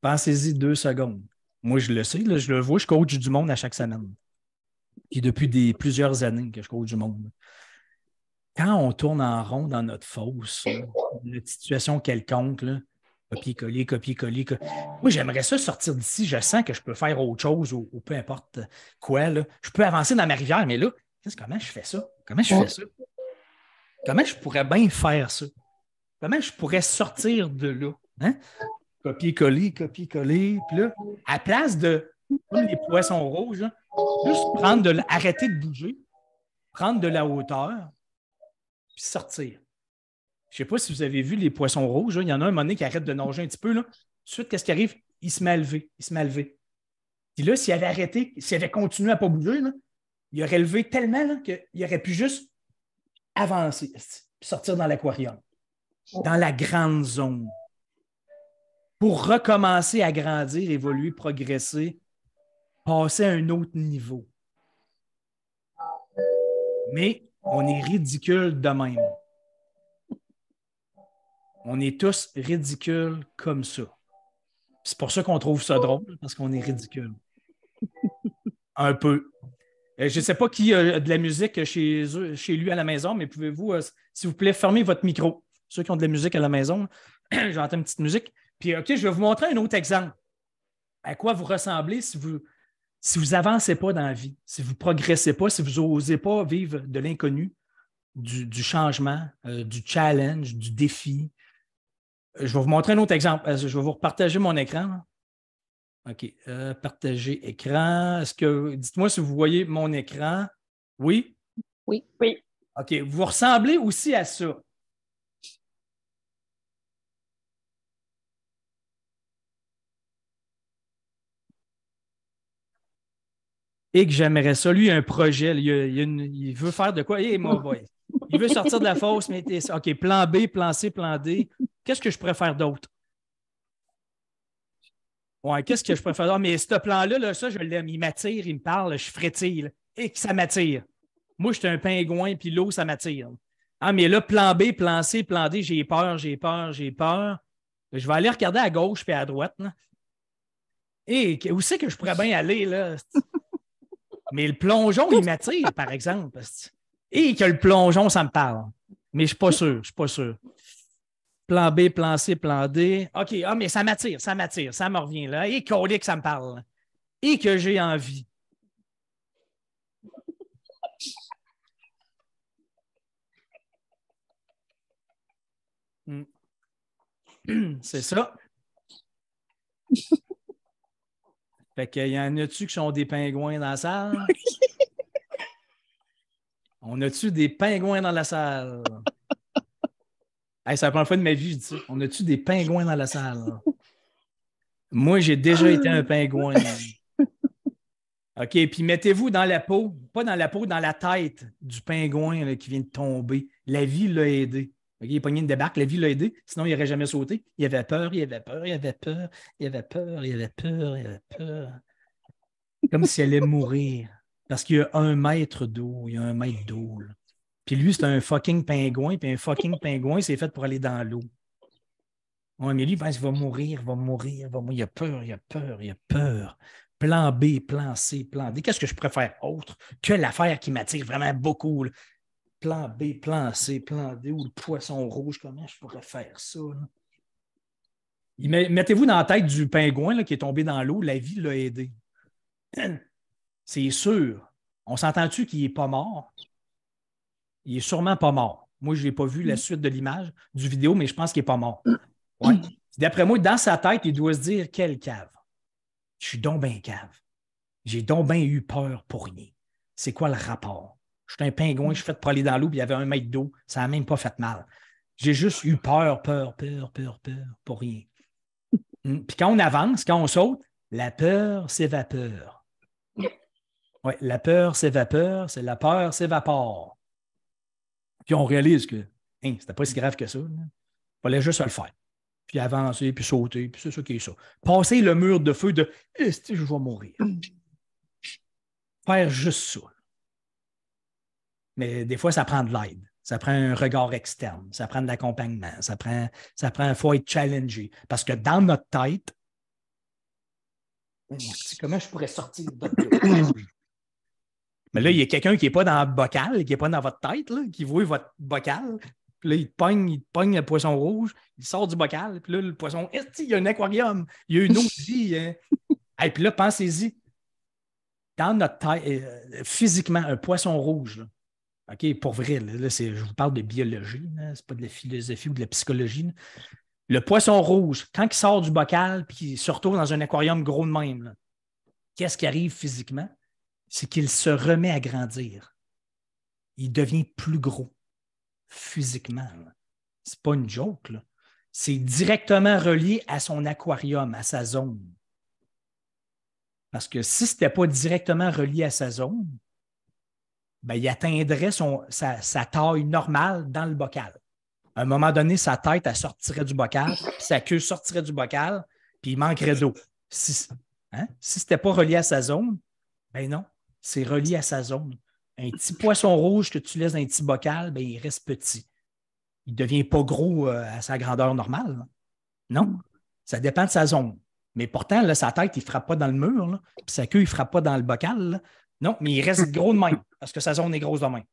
Pensez-y deux secondes. Moi, je le sais, je le vois, je coach du monde à chaque semaine. et depuis plusieurs années que je coach du monde quand on tourne en rond dans notre fosse, une situation quelconque, copier-coller, copier-coller. moi, j'aimerais ça sortir d'ici. Je sens que je peux faire autre chose ou, peu importe quoi. Je peux avancer dans ma rivière, mais là, comment je fais ça? Comment je fais ça? Comment je pourrais bien faire ça? Comment je pourrais sortir de là? Hein? Copier-coller, copier-coller. Puis là, à place de, comme les poissons rouges, juste prendre de, arrêter de bouger, prendre de la hauteur, sortir. Je ne sais pas si vous avez vu les poissons rouges. Il y en a un moment donné qui arrête de nager un petit peu. Là. Ensuite, qu'est-ce qui arrive? Il se met à lever. Il se met à lever. Puis là, s'il avait arrêté, s'il avait continué à ne pas bouger, là, il aurait levé tellement qu'il aurait pu juste avancer, sortir dans l'aquarium, dans la grande zone, pour recommencer à grandir, évoluer, progresser, passer à un autre niveau. Mais on est ridicule de même. On est tous ridicules comme ça. C'est pour ça qu'on trouve ça drôle, parce qu'on est ridicule. [laughs] Un peu. Euh, je ne sais pas qui a de la musique chez, chez lui à la maison, mais pouvez-vous, euh, s'il vous plaît, fermer votre micro? Ceux qui ont de la musique à la maison, [clears throat] j'entends une petite musique. Puis, OK, je vais vous montrer un autre exemple. À quoi vous ressemblez si vous si vous avancez pas dans la vie, si vous ne progressez pas, si vous n'osez pas vivre de l'inconnu, du, changement, euh, du challenge, du défi. Euh, je vais vous montrer un autre exemple. Euh, je vais vous repartager mon écran. OK. partager écran. Est-ce que dites-moi si vous voyez mon écran? Oui. Oui. OK. Vous ressemblez aussi à ça. et que j'aimerais ça. Lui, il a un projet, il, veut faire de quoi? il veut sortir de la fosse, mais OK, plan B, plan C, plan D. Qu'est-ce que je pourrais faire d'autre? Ouais, qu'est-ce que je pourrais faire d'autre? Mais ce plan-là, là, ça, je l'aime. Il m'attire, il me parle, je frétille. Et que ça m'attire. Moi, j'étais un pingouin, puis l'eau, ça m'attire. Ah, mais là, plan B, plan C, plan D, j'ai peur, j'ai peur, j'ai peur. Je vais aller regarder à gauche puis à droite. Et où c'est que je pourrais bien aller, là? Mais le plongeon, il m'attire, par exemple. Et que le plongeon, ça me parle. Mais je ne suis pas sûr. Je suis pas sûr. Plan B, plan C, plan D. OK, ah, mais ça m'attire, ça m'attire, ça me revient là. Et que ça me parle. Et que j'ai envie. Hmm. [clears throat] C'est ça. Fait y en a-tu qui sont des pingouins dans la salle? [laughs] On a-tu des pingouins dans la salle? Ça c'est la première fois de ma vie, je dis On a-tu des pingouins dans la salle? Moi, j'ai déjà été un pingouin. OK, puis mettez-vous dans la peau, pas dans la peau, dans la tête du pingouin qui vient de tomber. La vie l'a aidé il est pogné une débarque, la vie l'a aidé, sinon il n'aurait jamais sauté. Il avait peur, il avait peur, il avait peur, il avait peur, il avait peur, il avait peur. Comme s'il allait mourir. Parce qu'il y a un mètre d'eau, il y a un mètre d'eau. Puis lui, c'est un fucking pingouin, puis un fucking pingouin, c'est fait pour aller dans l'eau. mais lui, il va mourir, il va mourir, il va mourir. Il a peur, il a peur, il a peur. Plan B, plan C, plan D. Qu'est-ce que je préfère autre que l'affaire qui m'attire vraiment beaucoup? plan B, plan C, plan D, ou le poisson rouge, comment je pourrais faire ça? Mettez-vous dans la tête du pingouin qui est tombé dans l'eau, la vie l'a aidé. [clears throat] C'est sûr. On s'entend-tu qu'il n'est pas mort? Il est sûrement pas mort. Moi, je n'ai pas vu la mm. suite de l'image du vidéo, mais je pense qu'il n'est pas mort. Mm. D'après moi, dans sa tête, il doit se dire quelle cave. Je suis donc bien cave. J'ai donc bien eu peur pour rien. C'est quoi le rapport? Je suis un pingouin, je suis fait pour dans l'eau, puis il y avait un mètre d'eau. Ça n'a même pas fait mal. J'ai juste eu peur, peur, peur, peur, peur, pour rien. Hmm. Puis quand on avance, quand on saute, la peur s'évapore. Oui, la peur s'évapore, c'est la peur s'évapore. Puis on réalise que hein, c'était pas si grave que ça. Il fallait juste le faire. Puis avancer, puis sauter, puis c'est ça qui est ça. Passer le mur de feu de je vais mourir. Faire juste ça. Mais des fois, ça prend de l'aide. Ça prend un regard externe, ça prend de l'accompagnement, ça prend, ça prend, faut être challengé. Parce que dans notre tête, comment je pourrais sortir de [coughs] Mais là, il y a quelqu'un qui n'est pas dans le bocal, qui n'est pas dans votre tête, qui voit votre bocal. Puis là, il te pogne, il te pogne le poisson rouge, il sort du bocal, puis là, le poisson, il y a un aquarium, il y a une autre vie. Et hein! puis là, pensez-y. Dans notre tête, euh, physiquement, un poisson rouge, là, OK, pour vrai, là, je vous parle de biologie, ce n'est pas de la philosophie ou de la psychologie. Le poisson rouge, quand il sort du bocal puis qu'il se retrouve dans un aquarium gros de même, qu'est-ce qui arrive physiquement? C'est qu'il se remet à grandir. Il devient plus gros physiquement. C'est pas une joke. C'est directement relié à son aquarium, à sa zone. Parce que si ce n'était pas directement relié à sa zone, ben, il atteindrait sa, taille normale dans le bocal. À un moment donné, sa tête, elle sortirait du bocal, sa queue sortirait du bocal, puis il manquerait d'eau. Si, hein? ce n'était pas relié à sa zone, ben non, c'est relié à sa zone. Un petit poisson rouge que tu laisses dans un petit bocal, ben, il reste petit. Il ne devient pas gros euh, à sa grandeur normale. Non? ça dépend de sa zone. Mais pourtant, sa tête, il ne frappe pas dans le mur, puis sa queue, il ne frappe pas dans le bocal. Non, mais il reste gros de même parce que sa zone est grosse de même.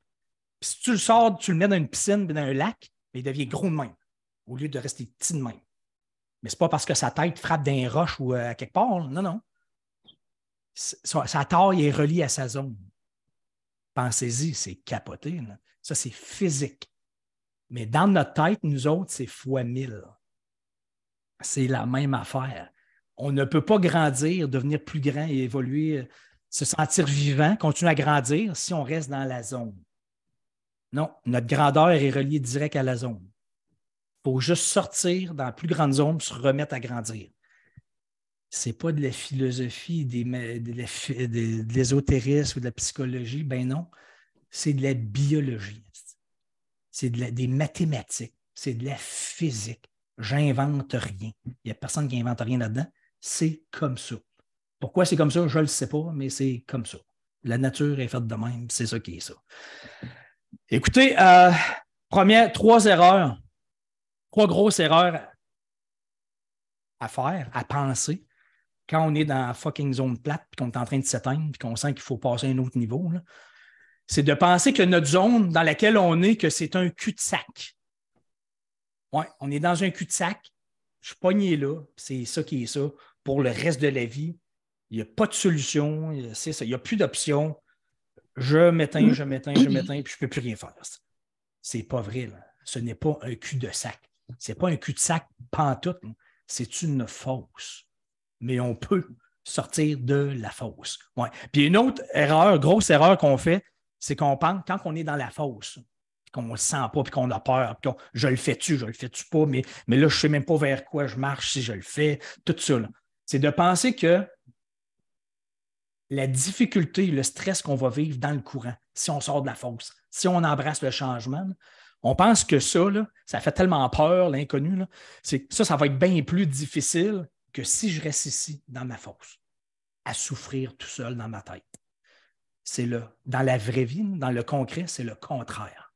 si tu le sors, tu le mets dans une piscine, dans un lac, il devient gros de même au lieu de rester petit de même. Mais n'est pas parce que sa tête frappe d'un roche ou euh, à quelque part. Non, non. Sa, taille est reliée à sa zone. Pensez-y, c'est capoté. Ça, c'est physique. Mais dans notre tête, nous autres, c'est fois mille. C'est la même affaire. On ne peut pas grandir, devenir plus grand et évoluer euh, se sentir vivant, continuer à grandir si on reste dans la zone. Non, notre grandeur est reliée direct à la zone. Il faut juste sortir dans la plus grande zone, se remettre à grandir. Ce n'est pas de la philosophie, des, de l'ésotérisme ou de la psychologie, ben non. C'est de la biologie. C'est de des mathématiques. C'est de la physique. J'invente rien. Il n'y a personne qui invente rien là-dedans. C'est comme ça. Pourquoi c'est comme ça, je ne le sais pas, mais c'est comme ça. La nature est faite de même, c'est ça qui est ça. Écoutez, euh, première, trois erreurs, trois grosses erreurs à faire, à penser, quand on est dans la fucking zone plate, puis qu'on est en train de s'éteindre, puis qu'on sent qu'il faut passer à un autre niveau, c'est de penser que notre zone dans laquelle on est, que c'est un cul-de-sac. Oui, on est dans un cul-de-sac, je suis pogné là, c'est ça qui est ça pour le reste de la vie, il n'y a pas de solution. ça. Il n'y a plus d'option. Je m'éteins, je m'éteins, je m'éteins, puis je ne peux plus rien faire. C'est pas vrai. Ce n'est pas un cul-de-sac. Ce n'est pas un cul-de-sac pantoute. C'est une fausse. Mais on peut sortir de la fosse. Puis une autre erreur, grosse erreur qu'on fait, c'est qu'on pense quand on est dans la fosse, qu'on ne le sent pas, puis qu'on a peur, puis je le fais-tu, je le fais-tu pas, mais, mais là, je ne sais même pas vers quoi je marche si je le fais, tout ça. C'est de penser que la difficulté, le stress qu'on va vivre dans le courant, si on sort de la fosse, si on embrasse le changement. On pense que ça, ça fait tellement peur, l'inconnu. Ça, ça va être bien plus difficile que si je reste ici, dans ma fosse, à souffrir tout seul dans ma tête. C'est là. Dans la vraie vie, dans le concret, c'est le contraire.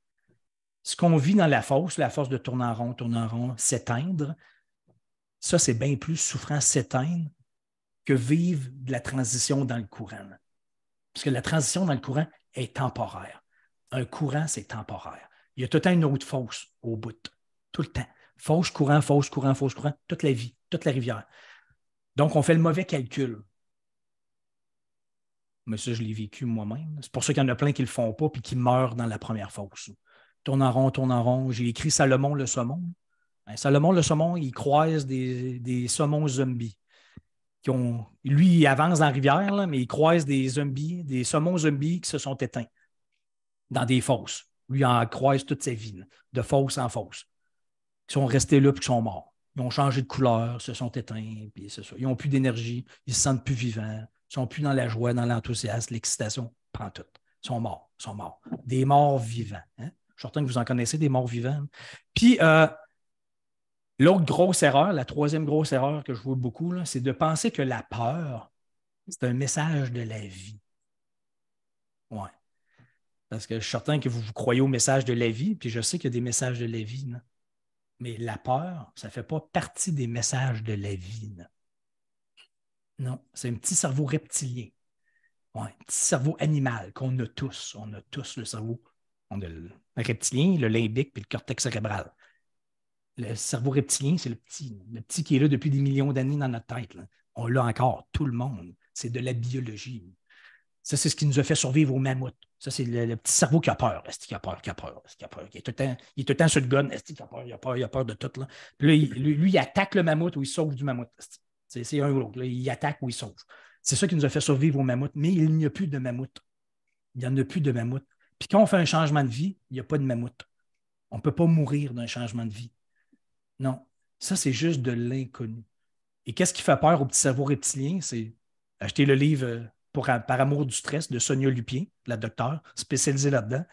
Ce qu'on vit dans la fosse, la force de tourner en rond, tourner en rond, s'éteindre, ça, c'est bien plus souffrant s'éteindre que vivre de la transition dans le courant. Parce que la transition dans le courant est temporaire. Un courant, c'est temporaire. Il y a tout le temps une route fausse au bout. Tout le temps. Fausse courant, fausse courant, fausse courant, toute la vie, toute la rivière. Donc, on fait le mauvais calcul. Mais ça, je l'ai vécu moi-même. C'est pour ça qu'il y en a plein qui ne le font pas et qui meurent dans la première fausse. Tourne en rond, tourne en rond. J'ai écrit Salomon le saumon. Ben, Salomon le saumon, il croise des saumons zombies ont. Lui, il avance dans la rivière, mais il croise des zombies, des saumons zombies qui se sont éteints dans des fosses. Lui, il en croise toute sa vie, de fosse en fosse. Ils sont restés là puis ils sont morts. Ils ont changé de couleur, se sont éteints, puis c'est ça. Ils n'ont plus d'énergie, ils se sentent plus vivants, ils sont plus dans la joie, dans l'enthousiasme, l'excitation, prends tout. Ils sont morts, ils sont morts. Des morts vivants. Hein. Je suis certain que vous en connaissez, des morts vivants. Puis, euh, L'autre grosse erreur, la troisième grosse erreur que je vois beaucoup, c'est de penser que la peur, c'est un message de la vie. Oui. Parce que je suis certain que vous, vous croyez au message de la vie, puis je sais qu'il y a des messages de la vie. Mais la peur, ça ne fait pas partie des messages de la vie. Non, c'est un petit cerveau reptilien. un petit cerveau animal qu'on a tous. On a tous le cerveau. On a le reptilien, le limbique, puis le cortex cérébral le cerveau reptilien, c'est le petit, le petit qui est là depuis des millions d'années dans notre tête. On l'a encore, tout le monde. C'est de la biologie. Ça, c'est ce qui nous a fait survivre aux mammouths. Ça, c'est le, petit cerveau qui a peur. est a peur, qui a peur, Il est tout le temps, sur le gun. est a peur, il a peur, a peur de tout. lui, il attaque le mammouth ou il sauve du mammouth. C'est un ou l'autre. Il attaque ou il sauve. C'est ça qui nous a fait survivre aux mammouths. Mais il n'y a plus de mammouth. Il n'y en a plus de mammouth. Puis quand on fait un changement de vie, il n'y a pas de mammouth. On ne peut pas mourir d'un changement de vie. Non, ça, c'est juste de l'inconnu. Et qu'est-ce qui fait peur au petit cerveau reptilien? C'est acheter le livre euh, pour, Par amour du stress de Sonia Lupien, la docteure spécialisée là-dedans.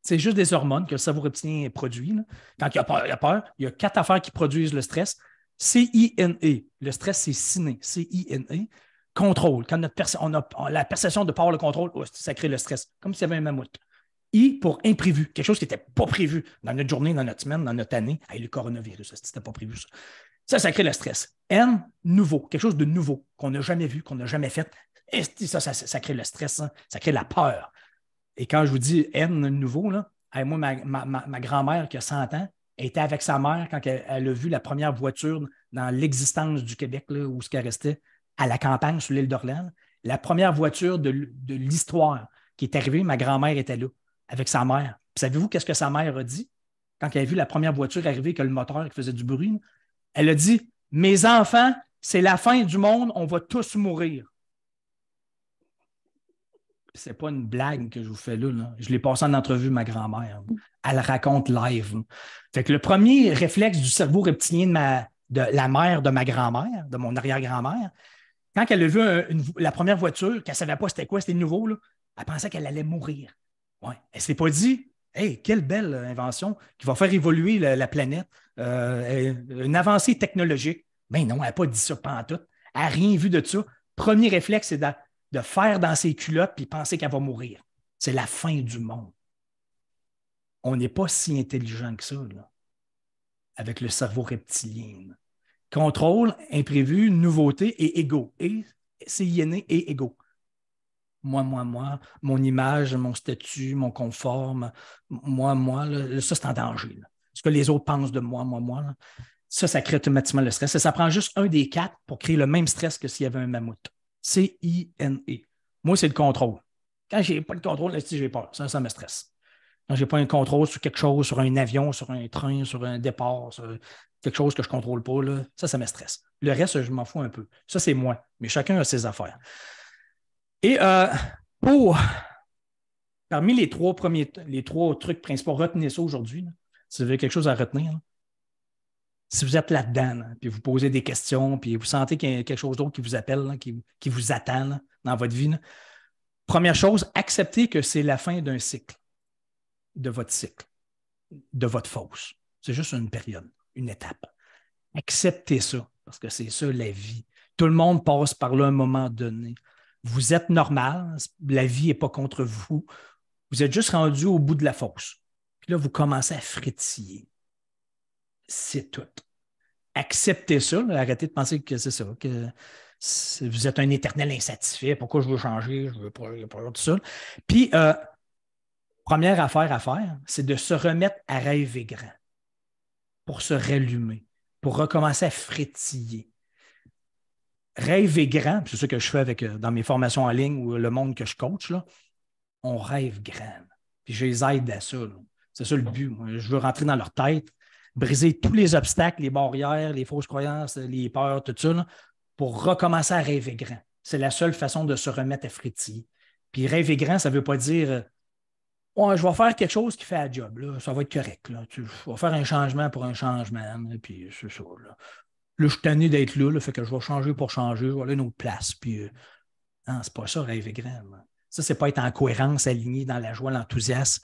C'est juste des hormones que le cerveau reptilien produit. Quand il a, peur, il a peur, il y a quatre affaires qui produisent le stress. C-I-N-E. Le stress, c'est ciné. C-I-N-E. Contrôle. Quand notre on a, la perception de peur, le contrôle, oh, ça crée le stress. Comme s'il y avait un mammouth. I pour imprévu, quelque chose qui n'était pas prévu dans notre journée, dans notre semaine, dans notre année. avec le coronavirus, c'était pas prévu ça. Ça, ça crée le stress. N, nouveau, quelque chose de nouveau qu'on n'a jamais vu, qu'on n'a jamais fait. Et ça, ça, ça, crée le stress, hein. ça crée la peur. Et quand je vous dis N, nouveau, là, moi, ma, grand-mère qui a 100 ans, était avec sa mère quand elle, a vu la première voiture dans l'existence du Québec, là, où ce qu'elle restait, à la campagne sur l'île d'Orléans. La première voiture de, de l'histoire qui est arrivée, ma grand-mère était là avec sa mère. Savez-vous qu'est-ce que sa mère a dit quand elle a vu la première voiture arriver, que le moteur faisait du bruit? Elle a dit Mes enfants, c'est la fin du monde, on va tous mourir. C'est pas une blague que je vous fais là. Je l'ai passé en entrevue, ma grand-mère. Elle raconte live. Fait que le premier réflexe du cerveau reptilien de, la mère de ma grand-mère, de mon arrière-grand-mère, quand elle a vu la première voiture, qu'elle ne savait pas c'était quoi, c'était nouveau, elle pensait qu'elle allait mourir. Ouais. Elle ne s'est pas dit, hey, quelle belle invention qui va faire évoluer la, planète, euh, une avancée technologique. Mais ben non, elle n'a pas dit ça pendant tout. Elle n'a rien vu de ça. Premier réflexe, c'est de, faire dans ses culottes et penser qu'elle va mourir. C'est la fin du monde. On n'est pas si intelligent que ça, là, avec le cerveau reptilien. Contrôle, imprévu, nouveauté et ego. Et c'est yéné et égaux moi, moi, moi, mon image, mon statut, mon conforme, moi, moi, ça, c'est en danger. Ce que les autres pensent de moi, moi, moi, ça, ça crée automatiquement le stress. Et ça prend juste un des quatre pour créer le même stress que s'il y avait un mammouth. C-I-N-E. Moi, c'est le contrôle. Quand je n'ai pas le contrôle, là, j'ai peur. Ça, ça me stresse. Quand je n'ai pas un contrôle sur quelque chose, sur un avion, sur un train, sur un départ, sur quelque chose que je ne contrôle pas, là, ça, ça me stresse. Le reste, je m'en fous un peu. Ça, c'est moi. Mais chacun a ses affaires. Et euh, pour, parmi les trois premiers, les trois trucs principaux, retenez ça aujourd'hui. Si vous avez quelque chose à retenir, si vous êtes là-dedans, puis vous posez des questions, puis vous sentez qu'il y a quelque chose d'autre qui vous appelle, qui, qui, vous attend dans votre vie, première chose, acceptez que c'est la fin d'un cycle, de votre cycle, de votre fausse. C'est juste une période, une étape. Acceptez ça, parce que c'est ça la vie. Tout le monde passe par là à un moment donné. Vous êtes normal, la vie n'est pas contre vous. Vous êtes juste rendu au bout de la fosse. Puis là, vous commencez à frétiller. C'est tout. Acceptez ça, arrêtez de penser que c'est ça, que vous êtes un éternel insatisfait, pourquoi je veux changer, je veux pas, veux pas tout ça. Puis, euh, première affaire à faire, c'est de se remettre à rêver grand pour se rallumer, pour recommencer à frétiller rêver grand, c'est ce que je fais avec, euh, dans mes formations en ligne ou euh, le monde que je coach, là, on rêve grand. Puis je les aide à ça. C'est ça le but. Je veux rentrer dans leur tête, briser tous les obstacles, les barrières, les fausses croyances, les peurs, tout ça, pour recommencer à rêver grand. C'est la seule façon de se remettre à frétiller. Puis rêver grand, ça ne veut pas dire euh, je vais faire quelque chose qui fait la job, ça va être correct. Là. Tu, je vais faire un changement pour un changement, puis c'est ça. Là, je suis tanné d'être là, fait que je vais changer pour changer, je vais aller à une autre place. Puis, non, euh, hein, c'est pas ça, rêver grand. Ça, c'est pas être en cohérence, aligné dans la joie, l'enthousiasme.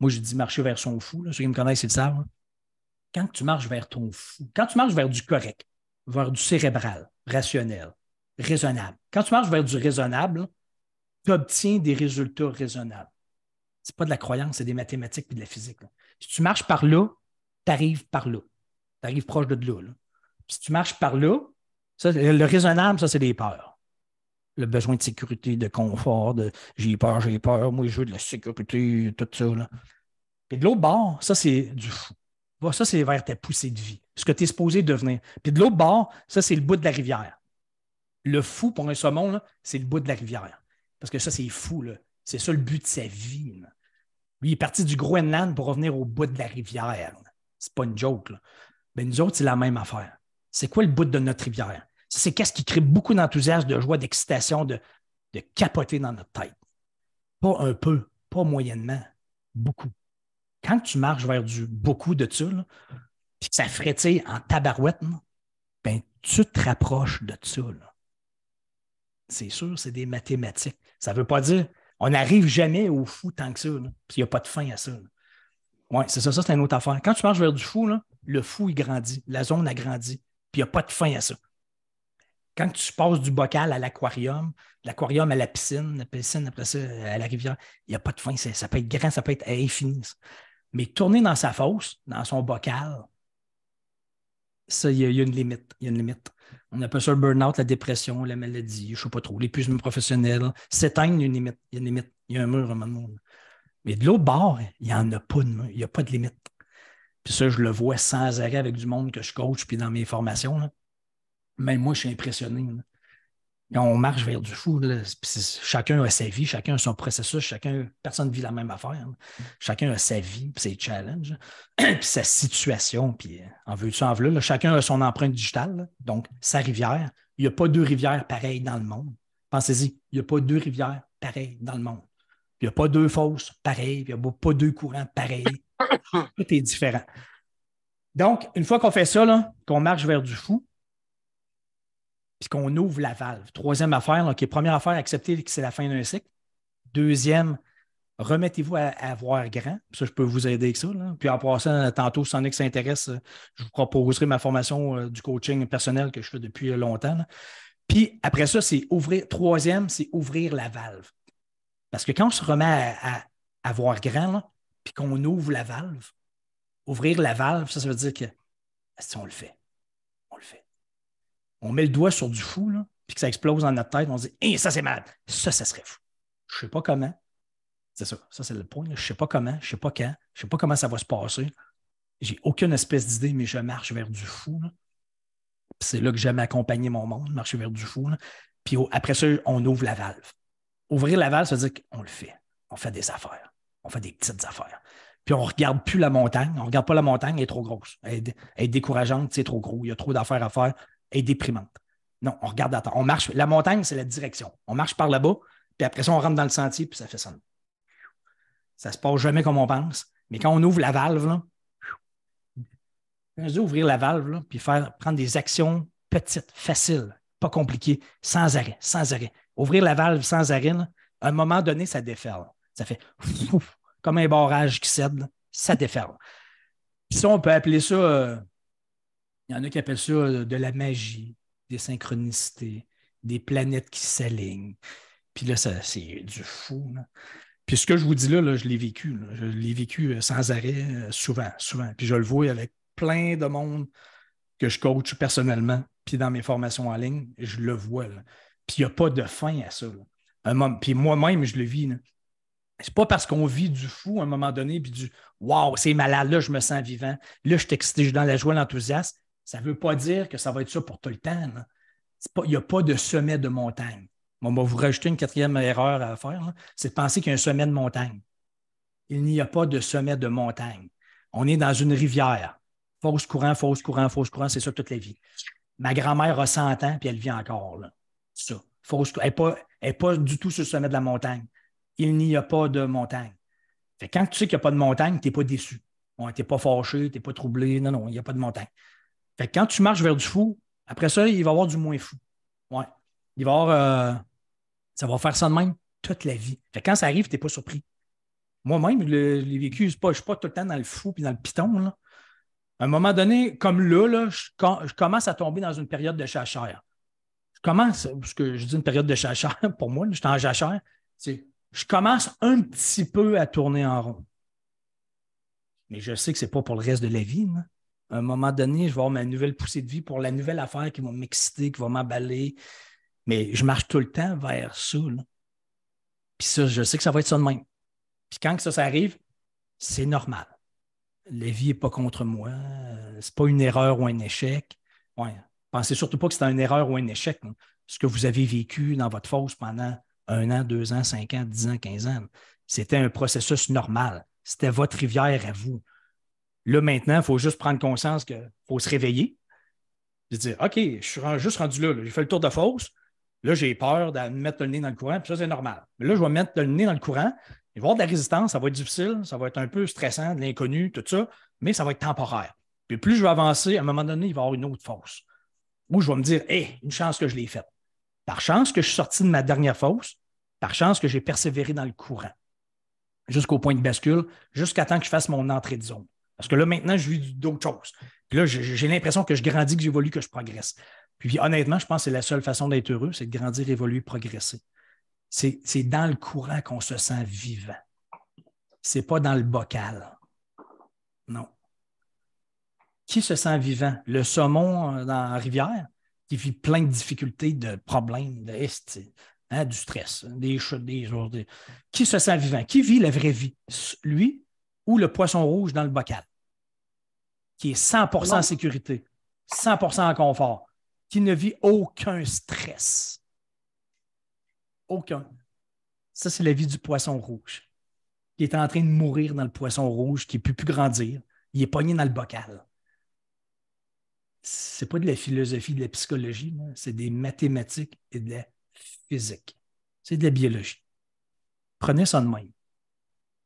Moi, j'ai dit marcher vers son fou. Ceux qui me connaissent, ils le savent. Hein. Quand tu marches vers ton fou, quand tu marches vers du correct, vers du cérébral, rationnel, raisonnable, quand tu marches vers du raisonnable, tu obtiens des résultats raisonnables. C'est pas de la croyance, c'est des mathématiques et de la physique. Si tu marches par là, tu arrives par là. Tu arrives proche de là. là. Si tu marches par là, ça, le raisonnable, ça, c'est des peurs. Le besoin de sécurité, de confort, de j'ai peur, j'ai peur, moi, je veux de la sécurité, tout ça. Là. Puis de l'autre bord, ça, c'est du fou. Ça, c'est vers ta poussée de vie, ce que tu es supposé devenir. Puis de l'autre bord, ça, c'est le bout de la rivière. Le fou pour un saumon, c'est le bout de la rivière. Parce que ça, c'est fou. C'est ça le but de sa vie. Lui, il est parti du Groenland pour revenir au bout de la rivière. C'est pas une joke. Là. Ben, nous autres, c'est la même affaire c'est quoi le bout de notre rivière? C'est qu'est-ce qui crée beaucoup d'enthousiasme, de joie, d'excitation, de, de capoter dans notre tête. Pas un peu, pas moyennement, beaucoup. Quand tu marches vers du beaucoup de tu, puis que ça frétille en tabarouette, ben, tu te rapproches de ça. C'est sûr, c'est des mathématiques. Ça ne veut pas dire on n'arrive jamais au fou tant que ça. Puis n'y a pas de fin à ça. Oui, c'est ça, ça c'est un autre affaire. Quand tu marches vers du fou, le fou, il grandit, la zone a grandi puis il n'y a pas de fin à ça. Quand tu passes du bocal à l'aquarium, l'aquarium à la piscine, la piscine après ça à la rivière, il n'y a pas de fin. Ça peut être grand, ça peut être infini. Mais tourner dans sa fosse, dans son bocal, ça, il y, a une limite. Il y a une limite. On appelle ça le burn-out, la dépression, la maladie, je ne sais pas trop, l'épuisement professionnel. S'éteindre, une limite. Il y a une limite. Il y a un mur à moment Mais de l'autre bord, il n'y en a pas de Il n'y a pas de limite. Puis ça, je le vois sans arrêt avec du monde que je coach, puis dans mes formations. Mais Même moi, je suis impressionné. On marche vers du fou. Chacun a sa vie, chacun a son processus, chacun, personne ne vit la même affaire. Chacun a sa vie, puis ses challenges, [clears throat] puis sa situation, puis euh, en veux-tu, en veux Chacun a son empreinte digitale, donc sa rivière. Il n'y a pas deux rivières pareilles dans le monde. Pensez-y, il n'y a pas deux rivières pareilles dans le monde. Il n'y a pas deux fosses pareilles, il n'y a pas deux courants pareils [coughs] Tout est différent. Donc, une fois qu'on fait ça, qu'on marche vers du fou, puis qu'on ouvre la valve. Troisième affaire, première affaire, accepter que c'est la fin d'un cycle. Deuxième, remettez-vous à, avoir voir grand. Ça, je peux vous aider avec ça. Puis en passant, tantôt, si on est ça intéresse, je vous proposerai ma formation euh, du coaching personnel que je fais depuis euh, longtemps. Puis après ça, c'est ouvrir. Troisième, c'est ouvrir la valve. Parce que quand on se remet à, avoir grain grand, puis qu'on ouvre la valve, ouvrir la valve, ça, veut dire que on le fait, on le fait. On met le doigt sur du fou, puis que ça explose dans notre tête, on se dit ça c'est mal. ça, ça serait fou. Je ne sais pas comment. C'est ça, ça c'est le point. Je ne sais pas comment, je ne sais pas quand, je ne sais pas comment ça va se passer. J'ai aucune espèce d'idée, mais je marche vers du fou. C'est là que j'aime accompagner mon monde, marcher vers du fou. Puis après ça, on ouvre la valve. Ouvrir la valve, ça veut dire qu'on le fait. On fait des affaires. On fait des petites affaires. Puis on ne regarde plus la montagne. On ne regarde pas la montagne, elle est trop grosse. Elle est, décourageante, c'est trop gros, il y a trop d'affaires à faire, elle est déprimante. Non, on regarde attends. On marche. La montagne, c'est la direction. On marche par là-bas, puis après ça, on rentre dans le sentier, puis ça fait ça. Ça se passe jamais comme on pense. Mais quand on ouvre la valve, on ouvrir la valve, puis faire, prendre des actions petites, faciles, pas compliquées, sans arrêt, sans arrêt. Ouvrir la valve sans arrêt, à un moment donné, ça déferle ça fait comme un barrage qui cède, ça déferle. Puis ça, on peut appeler ça, il euh, y en a qui appellent ça euh, de la magie, des synchronicités, des planètes qui s'alignent. Puis là, c'est du fou. Puis ce que je vous dis là, je l'ai vécu. Je l'ai vécu euh, sans arrêt, souvent, souvent. Puis je le vois avec plein de monde que je coach personnellement, puis dans mes formations en ligne, je le vois. Puis il n'y a pas de fin à ça. puis moi-même, je le vis c'est pas parce qu'on vit du fou à un moment donné, puis du Waouh, c'est malade, là, je me sens vivant, là, je suis excité, je suis dans la joie, l'enthousiasme. Ça ne veut pas dire que ça va être ça pour tout le temps. Il n'y a pas de sommet de montagne. Bon, on va vous rajouter une quatrième erreur à faire c'est de penser qu'il y a un sommet de montagne. Il n'y a pas de sommet de montagne. On est dans une rivière. Fausse courant, fausse courant, fausse courant, c'est ça toute la vie. Ma grand-mère a 100 ans, puis elle vit encore. Là. Ça. Fausse, elle n'est pas, pas, du tout sur le sommet de la montagne il n'y a pas de montagne. Fait quand tu sais qu'il n'y a pas de montagne, tu n'es pas déçu. tu n'es pas fâché, tu n'es pas troublé. Non, non, il n'y a pas de montagne. Fait quand tu marches vers du fou, après ça, il va y avoir du moins fou. Ouais. Il va avoir. Euh, ça va faire ça de même toute la vie. Fait quand ça arrive, tu n'es pas surpris. Moi-même, je l'ai vécu, je ne suis pas tout le temps dans le fou puis dans le piton. À un moment donné, comme là, je, je, commence à tomber dans une période de chachère. Je commence, parce que je dis une période de chachère, [laughs] pour moi, je suis en jachère. C'est je commence un petit peu à tourner en rond. Mais je sais que ce n'est pas pour le reste de la vie. Hein. À un moment donné, je vais avoir ma nouvelle poussée de vie pour la nouvelle affaire qui va m'exciter, qui va m'emballer. Mais je marche tout le temps vers ça. Puis ça, je sais que ça va être ça de même. Puis quand ça, ça arrive, c'est normal. La vie n'est pas contre moi. C'est pas une erreur ou un échec. Ouais. Pensez surtout pas que c'est une erreur ou un échec. Hein. Ce que vous avez vécu dans votre fosse pendant un an, deux ans, cinq ans, dix ans, quinze ans. C'était un processus normal. C'était votre rivière à vous. Là, maintenant, il faut juste prendre conscience qu'il faut se réveiller. et dire, OK, je suis juste rendu là. J'ai fait le tour de fosse. Là, j'ai peur de mettre le nez dans le courant, puis ça, c'est normal. Mais là, je vais mettre le nez dans le courant. Il va y avoir de la résistance, ça va être difficile, ça va être un peu stressant, de l'inconnu, tout ça, mais ça va être temporaire. Puis plus je vais avancer, à un moment donné, il va y avoir une autre fosse. Ou je vais me dire, hé, une chance que je l'ai faite. Par chance que je suis sorti de ma dernière fosse, par chance que j'ai persévéré dans le courant jusqu'au point de bascule, jusqu'à temps que je fasse mon entrée de zone. Parce que là, maintenant, je vis d'autres choses. Puis là, j'ai l'impression que je grandis, que j'évolue, que je progresse. Puis honnêtement, je pense que c'est la seule façon d'être heureux, c'est de grandir, évoluer, progresser. C'est dans le courant qu'on se sent vivant. C'est pas dans le bocal. Non. Qui se sent vivant? Le saumon euh, dans la rivière? qui vit plein de difficultés, de problèmes, de hein, du stress, des chutes, des jours. Qui se sent vivant? Qui vit la vraie vie? Lui ou le poisson rouge dans le bocal? Qui est 100 en sécurité, 100 en confort, qui ne vit aucun stress. Aucun. Ça, c'est la vie du poisson rouge, qui est en train de mourir dans le poisson rouge, qui ne plus plus grandir. Il est pogné dans le bocal c'est pas de la philosophie, de la psychologie, c'est des mathématiques et de la physique. C'est de la biologie. Prenez ça de même.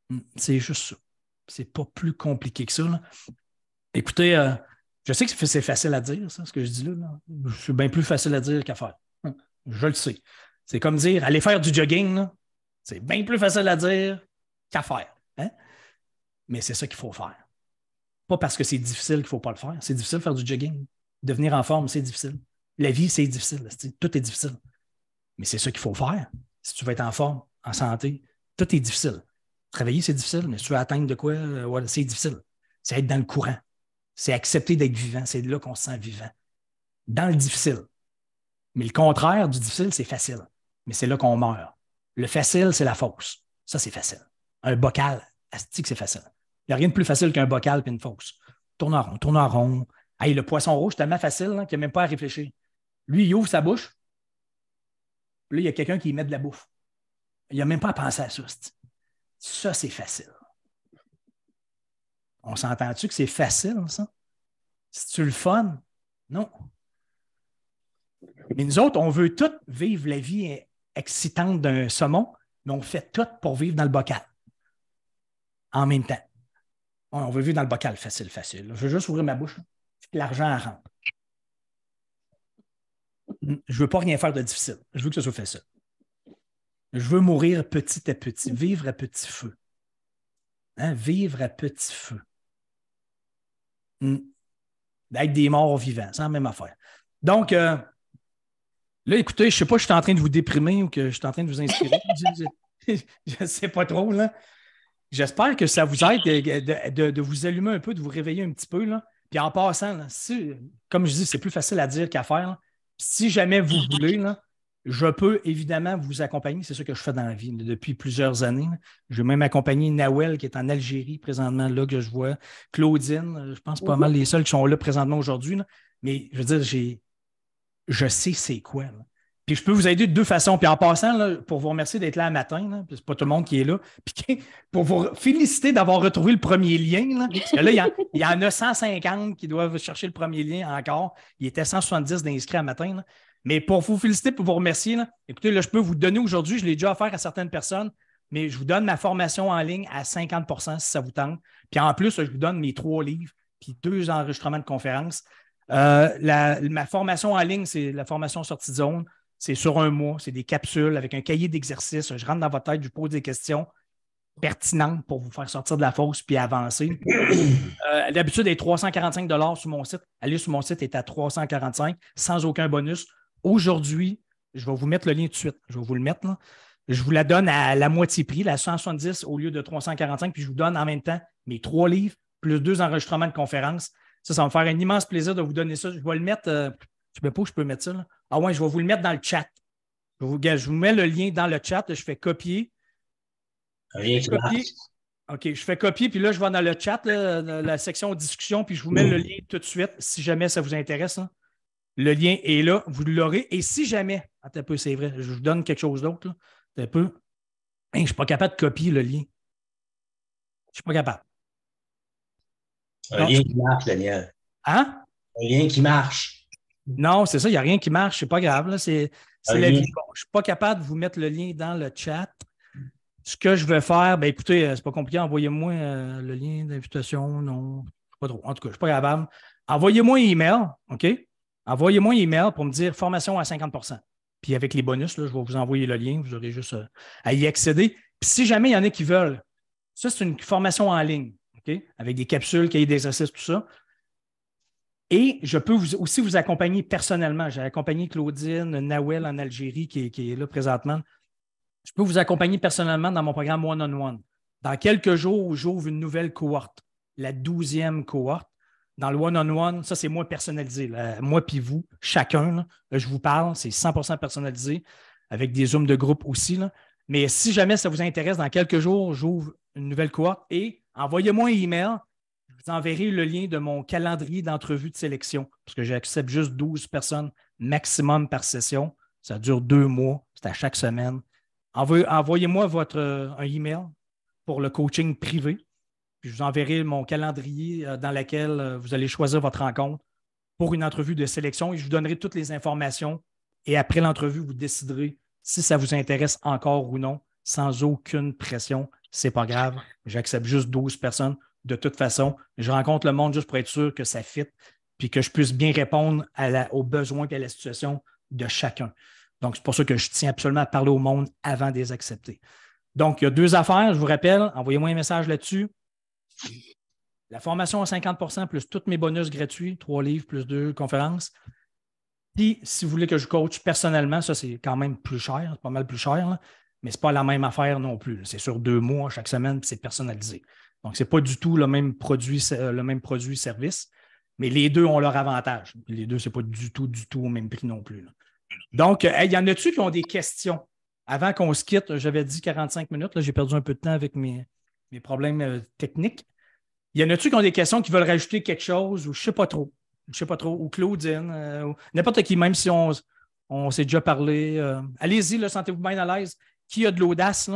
Hmm, c'est juste ça. C'est pas plus compliqué que ça. Écoutez, euh, je sais que c'est facile à dire, ce que je dis là. C'est bien plus facile à dire qu'à faire. Hmm, je le sais. C'est comme dire, allez faire du jogging, c'est bien plus facile à dire qu'à faire. Hein? Mais c'est ça qu'il faut faire. Pas parce que c'est difficile qu'il ne faut pas le faire. C'est difficile de faire du jogging. Devenir en forme, c'est difficile. La vie, c'est difficile. Tout est difficile. Mais c'est ça qu'il faut faire. Si tu veux être en forme, en santé, tout est difficile. Travailler, c'est difficile, mais si tu veux atteindre de quoi, euh, c'est difficile. C'est être dans le courant. C'est accepter d'être vivant. C'est là qu'on se sent vivant. Dans le difficile. Mais le contraire du difficile, c'est facile. Mais c'est là qu'on meurt. Le facile, c'est la fausse. Ça, c'est facile. Un bocal, astique, c'est facile. Il n'y a rien de plus facile qu'un bocal et une fosse. Tourne en rond, tourne en rond. Hey, le poisson rouge, c'est tellement facile hein, qu'il qu'il a même pas à réfléchir. Lui, il ouvre sa bouche. là, il y a quelqu'un qui met de la bouffe. Il a même pas à penser à ça. Ça, c'est facile. On s'entend-tu que c'est facile, ça? C'est-tu le fun? Non. Mais nous autres, on veut tout vivre la vie excitante d'un saumon, mais on fait tout pour vivre dans le bocal en même temps. On veut vivre dans le bocal, facile, facile. Je veux juste ouvrir ma bouche. L'argent rentre. Je ne veux pas rien faire de difficile. Je veux que ce soit ça. Je veux mourir petit à petit, vivre à petit feu. Hein? Vivre à petit feu. Avec hmm. des morts vivants, c'est la même affaire. Donc, euh, là, écoutez, je ne sais pas, je suis en train de vous déprimer ou que je suis en train de vous inspirer. [laughs] je ne sais pas trop, là. J'espère que ça vous aide de, vous allumer un peu, de vous réveiller un petit peu. Là. Puis en passant, comme je dis, c'est plus facile à dire qu'à faire. Si jamais vous voulez, je peux évidemment vous accompagner. C'est ce que je fais dans la vie depuis plusieurs années. Je vais même accompagner Nawel qui est en Algérie présentement, là que je vois. Claudine, je pense pas mal les seuls qui sont là présentement aujourd'hui. Mais je veux dire, j'ai, je sais c'est quoi. Puis je peux vous aider de deux façons. Puis en passant, pour vous remercier d'être là à matin, là, puis c'est pas tout le monde qui est là. [laughs] Puis pour vous féliciter d'avoir retrouvé le premier lien. parce que là, il y, en a 150 qui doivent chercher le premier lien encore. Il était 170 d'inscrits à matin. Mais pour vous féliciter, pour vous remercier, écoutez, là, je peux vous donner aujourd'hui, je l'ai déjà offert à certaines personnes, mais je vous donne ma formation en ligne à 50 si ça vous tente. Puis en plus, je vous donne mes trois livres, puis deux enregistrements de conférences. Euh, ma formation en ligne, c'est la formation sortie de zone. C'est sur un mois, c'est des capsules avec un cahier d'exercice. Je rentre dans votre tête, je vous pose des questions pertinentes pour vous faire sortir de la fosse puis avancer. Euh, D'habitude, est 345 sur mon site. Allez sur mon site, est à 345 sans aucun bonus. Aujourd'hui, je vais vous mettre le lien tout de suite. Je vais vous le mettre. Là. Je vous la donne à la moitié prix, la 170 au lieu de 345, puis je vous donne en même temps mes trois livres plus deux enregistrements de conférences. Ça, ça va me faire un immense plaisir de vous donner ça. Je vais le mettre. Tu euh, je ne pas où je peux mettre ça. Là. Ah ouais, je vais vous le mettre dans le chat. Je vous, mets le lien dans le chat, je fais copier. lien je copier. OK, je fais copier, puis là, je vais dans le chat, la section discussion, puis je vous mets le lien tout de suite, si jamais ça vous intéresse. Hein. Le lien est là, vous l'aurez. Et si jamais, attends un peu, c'est vrai, je vous donne quelque chose d'autre, un peu. je ne suis pas capable de copier le lien. Je ne suis pas capable. Un lien qui marche, Daniel. Hein? Un lien qui marche. Non, c'est ça, il n'y a rien qui marche, c'est pas grave. C'est je ne suis pas capable de vous mettre le lien dans le chat. Ce que je veux faire, ben écoutez, euh, c'est pas compliqué, envoyez-moi euh, le lien d'invitation, non, pas trop. En tout cas, je ne suis pas grave. Envoyez-moi un email, OK? Envoyez-moi un email pour me dire formation à 50 Puis avec les bonus, je vais vous envoyer le lien, vous aurez juste euh, à y accéder. Puis si jamais il y en a qui veulent, ça, c'est une formation en ligne, OK? Avec des capsules, des d'exercices, tout ça. Et je peux aussi vous accompagner personnellement. J'ai accompagné Claudine Nawel en Algérie, qui est, là présentement. Je peux vous accompagner personnellement dans mon programme One-on-One. Dans quelques jours, j'ouvre une nouvelle cohorte, la douzième cohorte. Dans le one-on-one, ça, c'est moi personnalisé. Moi puis vous, chacun, je vous parle, c'est 100 personnalisé, avec des zooms de groupe aussi. Mais si jamais ça vous intéresse, dans quelques jours, j'ouvre une nouvelle cohorte et envoyez-moi un email vous enverrez le lien de mon calendrier d'entrevue de sélection, parce que j'accepte juste 12 personnes maximum par session. Ça dure deux mois, c'est à chaque semaine. Envoyez-moi votre euh, un email pour le coaching privé. je vous enverrai mon calendrier euh, dans lequel euh, vous allez choisir votre rencontre pour une entrevue de sélection et je vous donnerai toutes les informations. Et après l'entrevue, vous déciderez si ça vous intéresse encore ou non, sans aucune pression. Ce n'est pas grave. J'accepte juste 12 personnes de toute façon. Je rencontre le monde juste pour être sûr que ça fit, puis que je puisse bien répondre à aux besoins et à la situation de chacun. Donc, c'est pour ça que je tiens absolument à parler au monde avant de les accepter. Donc, il y a deux affaires, je vous rappelle, envoyez-moi un message là-dessus. La formation à 50 plus tous mes bonus gratuits, trois livres plus deux conférences. Puis, si vous voulez que je coach personnellement, ça, c'est quand même plus cher, c'est pas mal plus cher, mais ce n'est pas la même affaire non plus. C'est sur deux mois chaque semaine, puis c'est personnalisé. Donc, ce n'est pas du tout le même produit, euh, le même produit service, mais les deux ont leur avantage. Les deux, ce n'est pas du tout, du tout au même prix non plus. Donc, il euh, y en a-tu qui ont des questions? Avant qu'on se quitte, j'avais dit 45 minutes, là j'ai perdu un peu de temps avec mes, mes problèmes euh, techniques. Il y en a-tu qui ont des questions qui veulent rajouter quelque chose ou je ne sais pas trop? Je sais pas trop, ou Claudine, n'importe qui, même si on, on s'est déjà parlé. Allez-y, sentez-vous bien à l'aise. Qui a de l'audace?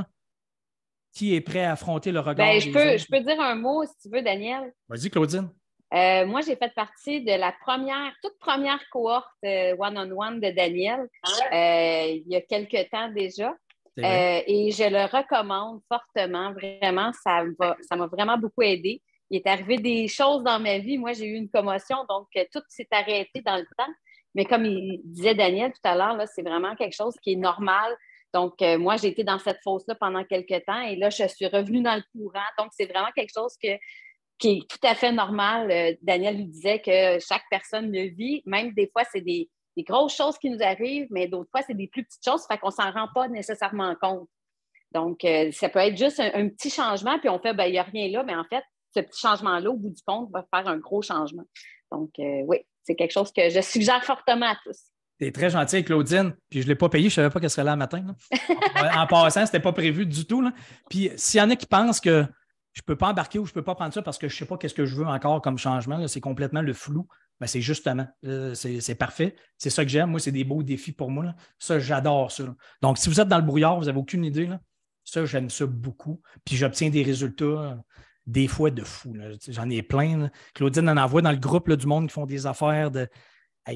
qui est prêt à affronter le regard. Ben, je, peux, je peux dire un mot, si tu veux, Daniel. Vas-y, Claudine. Euh, moi, j'ai fait partie de la première, toute première cohorte euh, one-on-one de Daniel euh, il y a quelques temps déjà. et je le recommande fortement, vraiment, ça m'a vraiment beaucoup aidé. Il est arrivé des choses dans ma vie. Moi, j'ai eu une commotion, donc tout s'est arrêté dans le temps. Mais comme il disait Daniel tout à l'heure, c'est vraiment quelque chose qui est normal. Donc, euh, moi, j'ai été dans cette fosse-là pendant quelques temps et là, je suis revenue dans le courant. Donc, c'est vraiment quelque chose que, qui est tout à fait normal. Euh, Daniel lui disait que chaque personne le vit. Même des fois, c'est des, grosses choses qui nous arrivent, mais d'autres fois, c'est des plus petites choses, fait qu'on s'en rend pas nécessairement compte. Donc, euh, ça peut être juste un, petit changement, puis on fait, bien, il n'y a rien là, mais en fait, ce petit changement-là, au bout du compte, va faire un gros changement. Donc, oui, c'est quelque chose que je suggère fortement à tous. T'es très gentil Claudine, puis je ne l'ai pas payé, je ne savais pas qu'elle serait là le matin. Euh, en passant, ce n'était pas prévu du tout. Là. Puis s'il y en a qui pensent que je ne peux pas embarquer ou je ne peux pas prendre ça parce que je ne sais pas qu'est-ce que je veux encore comme changement, c'est complètement le flou. Ben, c'est justement, euh, c'est parfait. C'est ça que j'aime. Moi, c'est des beaux défis pour moi. Là. Ça, j'adore ça. Donc, si vous êtes dans le brouillard, vous n'avez aucune idée, là, ça, j'aime ça beaucoup. Puis j'obtiens des résultats euh, des fois de fou. J'en ai plein. Claudine en envoie dans le groupe du monde qui font des affaires de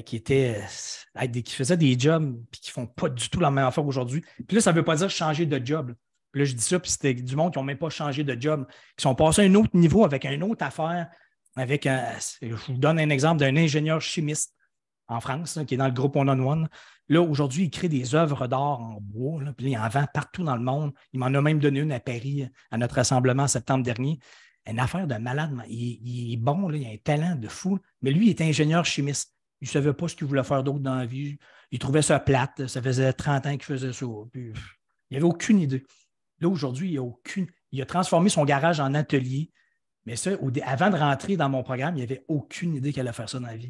qui euh, qui faisaient des jobs puis qui font pas du tout la même affaire aujourd'hui. Puis là, ça ne veut pas dire changer de job. là, je dis ça, puis c'était du monde qui n'ont même pas changé de job, qui sont passés à un autre niveau avec une autre affaire. Avec euh, je vous donne un exemple d'un ingénieur chimiste en France, qui est dans le groupe One on One. Là, aujourd'hui, il crée des œuvres d'art en bois, là, puis il en vend partout dans le monde. Il m'en a même donné une à Paris, à notre rassemblement septembre dernier. Une affaire de malade. Il, est bon, là, il a un talent de fou, mais lui, il est ingénieur chimiste. Il ne savait pas ce qu'il voulait faire d'autre dans la vie. Il trouvait ça plate. Ça faisait 30 ans qu'il faisait ça. Puis, il n'avait aucune idée. Là, aujourd'hui, il a aucune. Il a transformé son garage en atelier. Mais ça, avant de rentrer dans mon programme, il avait aucune idée qu'elle allait faire ça dans la vie.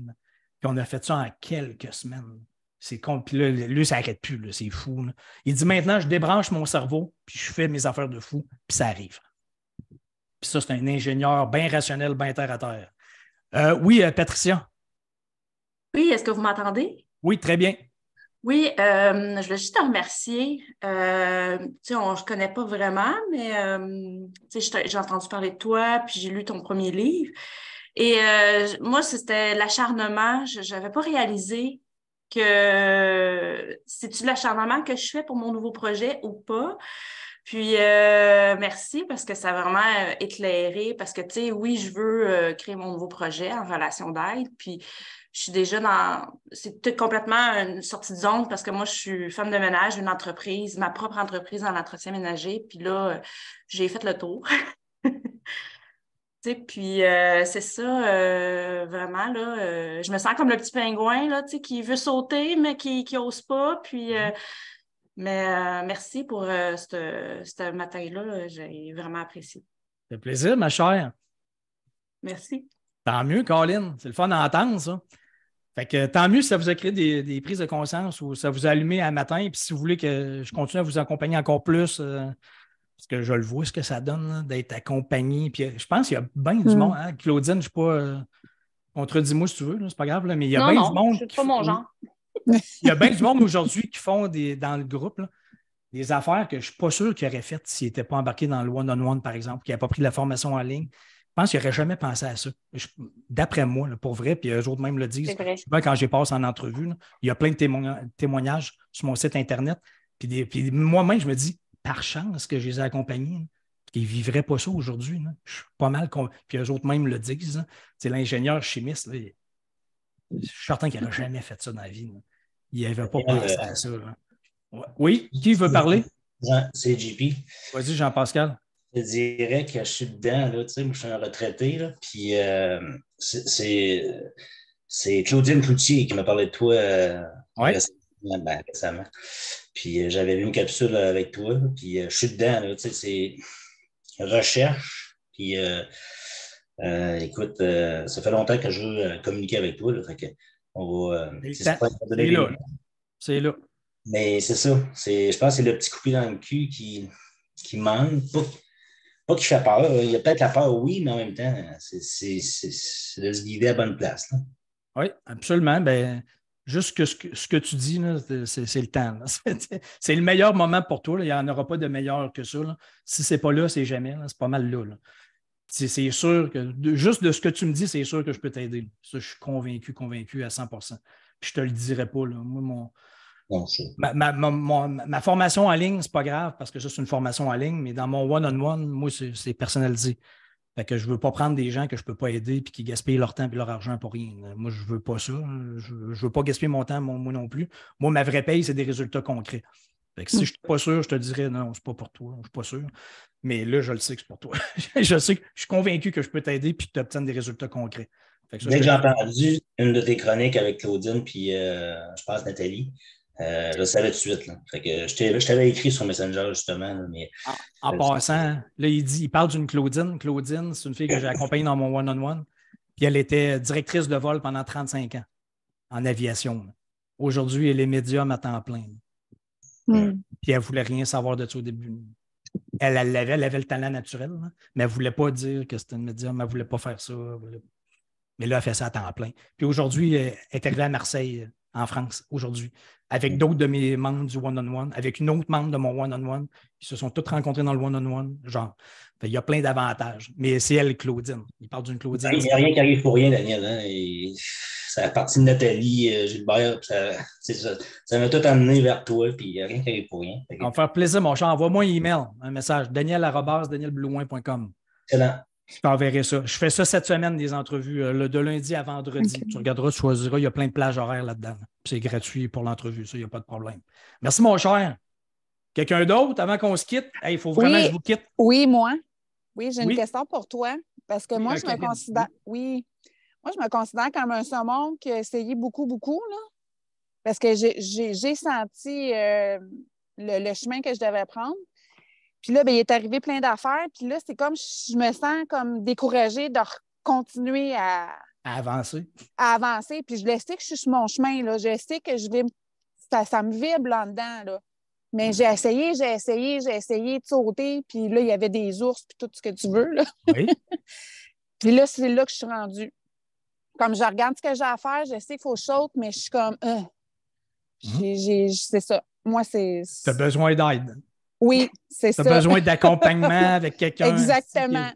Puis on a fait ça en quelques semaines. C'est con. Puis là, lui, ça n'arrête plus. C'est fou. Il dit maintenant, je débranche mon cerveau, puis je fais mes affaires de fou, puis ça arrive. Puis ça, c'est un ingénieur bien rationnel, bien terre à terre. Euh, oui, euh, Patricia. Oui, est-ce que vous m'entendez? Oui, très bien. Oui, euh, je voulais juste te remercier. Euh, tu sais, on ne se connaît pas vraiment, mais euh, j'ai entendu parler de toi, puis j'ai lu ton premier livre. Et moi, c'était l'acharnement. Je n'avais pas réalisé que c'est-tu l'acharnement que je fais pour mon nouveau projet ou pas. Puis, euh, merci parce que ça a vraiment euh, éclairé, parce que, tu sais, oui, je veux euh, créer mon nouveau projet en relation d'aide, puis je suis déjà dans... C'est complètement une sortie de zone parce que moi, je suis femme de ménage, une entreprise, ma propre entreprise dans l'entretien ménager, puis là, j'ai fait le tour. [laughs] puis c'est ça, vraiment, là, je me sens comme le petit pingouin, là, tu sais qui veut sauter, mais qui n'ose pas, puis mm-hmm. Mais euh, merci pour euh, cette ce matin-là. J'ai vraiment apprécié. C'est plaisir, ma chère. Merci. Tant mieux, Colin. C'est le fun d'entendre, ça. Fait que tant mieux si ça vous a créé des, prises de conscience ou ça vous a allumé un matin. Puis si vous voulez que je continue à vous accompagner encore plus, euh, parce que je le vois ce que ça donne d'être accompagné. Puis je pense qu'il y a bien du hmm. monde. Hein. Claudine, je ne suis pas. Contredis-moi si tu veux, c'est pas grave, mais il y a bien du monde. suis pas mon genre. [laughs] Il y a bien du monde aujourd'hui qui font des, dans le groupe des affaires que je ne suis pas sûr qu'ils auraient faites s'ils n'étaient pas embarqués dans le one-on-one, par exemple, qui n'avaient pas pris de la formation en ligne. Je pense qu'ils n'auraient jamais pensé à ça. D'après moi, pour vrai, puis eux autres même le disent. quand j'ai passe en entrevue, il y a plein de témoignages sur mon site Internet. Puis, moi-même, je me dis, par chance que je les ai accompagnés. qu'ils ne vivraient pas ça aujourd'hui. Je suis pas mal. convaincu. Puis eux autres même le disent. l'ingénieur chimiste. je suis certain qu'il n'aurait jamais fait ça dans la vie. Il avait pas euh, pensé à ça. Hein. Oui, qui veut parler? C'est JP. Vas-y, Jean-Pascal. Je dirais que je suis dedans, là, tu sais, je suis un retraité, là, puis euh, c'est Claudine Cloutier qui m'a parlé de toi euh, ben, récemment, Puis j'avais vu une capsule avec toi, puis je suis dedans, là, tu sais, c'est recherche, puis écoute, ça fait longtemps que je veux communiquer avec toi, fait que euh, c'est là. Mais c'est ça. Je pense que c'est le petit coupé dans le cul qui, qui manque. Pas, pas qu'il fait peur. Il y a peut-être la peur, oui, mais en même temps, c'est de se guider à bonne place. Oui, absolument. Ben, juste que ce, que tu dis, c'est le temps. [laughs] C'est le meilleur moment pour toi. Il n'y en aura pas de meilleur que ça. Si ce n'est pas là, c'est jamais. C'est pas mal là c'est sûr que, juste de ce que tu me dis, c'est sûr que je peux t'aider. Ça, je suis convaincu, convaincu à 100 Je je te le dirai pas. Là. Moi, mon, Ma, formation en ligne, n'est pas grave parce que ça, c'est une formation en ligne, mais dans mon one-on-one, moi, c'est personnalisé. Fait que je veux pas prendre des gens que je peux pas aider puis qui gaspillent leur temps et leur argent pour rien. Moi, je veux pas ça. Je, ne veux pas gaspiller mon temps, moi non plus. Moi, ma vraie paye, c'est des résultats concrets si je suis pas sûr, je te dirais non, c'est pas pour toi, je suis pas sûr. Mais là, je le sais que c'est pour toi. [laughs] je sais que je suis convaincu que je peux t'aider puis que tu obtiennes des résultats concrets. Dès que j'ai entendu une de tes chroniques avec Claudine puis euh, je pense Nathalie, euh, je le savais tout de suite. je t'avais écrit sur Messenger, justement. mais, en, passant, là, il, parle d'une Claudine. Claudine, c'est une fille que j'ai accompagnée dans mon one-on-one. puis elle était directrice de vol pendant 35 ans en aviation. Aujourd'hui, elle est médium à temps plein. Euh, puis elle voulait rien savoir de ça au début. Elle elle, avait le talent naturel, hein, mais elle voulait pas dire que c'était une médium, elle voulait pas faire ça. Mais là, elle fait ça à temps plein. Puis aujourd'hui, euh, elle est arrivée à Marseille, euh, en France, aujourd'hui, avec d'autres de mes membres du one-on-one, avec une autre membre de mon one-on-one. Ils se sont tous rencontrés dans le one-on-one. -on -one. Genre, ben, il y a plein d'avantages. Mais c'est elle, Claudine. Il parle d'une Claudine. Ben, il n'y a rien qui arrive pour rien, Daniel. Hein, et ça a parti de Nathalie, euh, Gilbert. [laughs] Ça, m'a tout amené vers toi, puis il n'y a rien qui arrive pour rien. On va faire plaisir, mon cher. Envoie-moi un email, un message. Danielblouin.com. Excellent. Je t'enverrai ça. Je fais ça cette semaine, des entrevues, euh, le, de lundi à vendredi. Tu regarderas, tu choisiras. Il y a plein de plages horaires là-dedans. C'est gratuit pour l'entrevue, ça, il n'y a pas de problème. Merci, mon cher. Quelqu'un d'autre avant qu'on se quitte? Il faut vraiment que je vous quitte. Oui, moi. Oui, j'ai une question pour toi. Parce que moi, je me considère. Oui. Moi, je me considère comme un saumon qui a essayé beaucoup, beaucoup, là. Parce que j'ai senti euh, le, chemin que je devais prendre. Puis là, ben, il est arrivé plein d'affaires. Puis là, c'est comme je me sens comme découragée de continuer à, avancer. avancer. Puis je le sais que je suis sur mon chemin. Là. Je sais que je vais. Ça, me vibre là-dedans. Là. Mais j'ai essayé, j'ai essayé, j'ai essayé de sauter, puis là, il y avait des ours, puis tout ce que tu veux. Oui. [laughs] puis là, c'est là que je suis rendue. Comme je regarde ce que j'ai à faire, je sais qu'il faut sauter mais je suis comme. Euh, mhm. C'est ça. Moi, c'est. Tu as besoin d'aide. Oui, c'est ça. Tu as besoin d'accompagnement [laughs] avec quelqu'un. Exactement.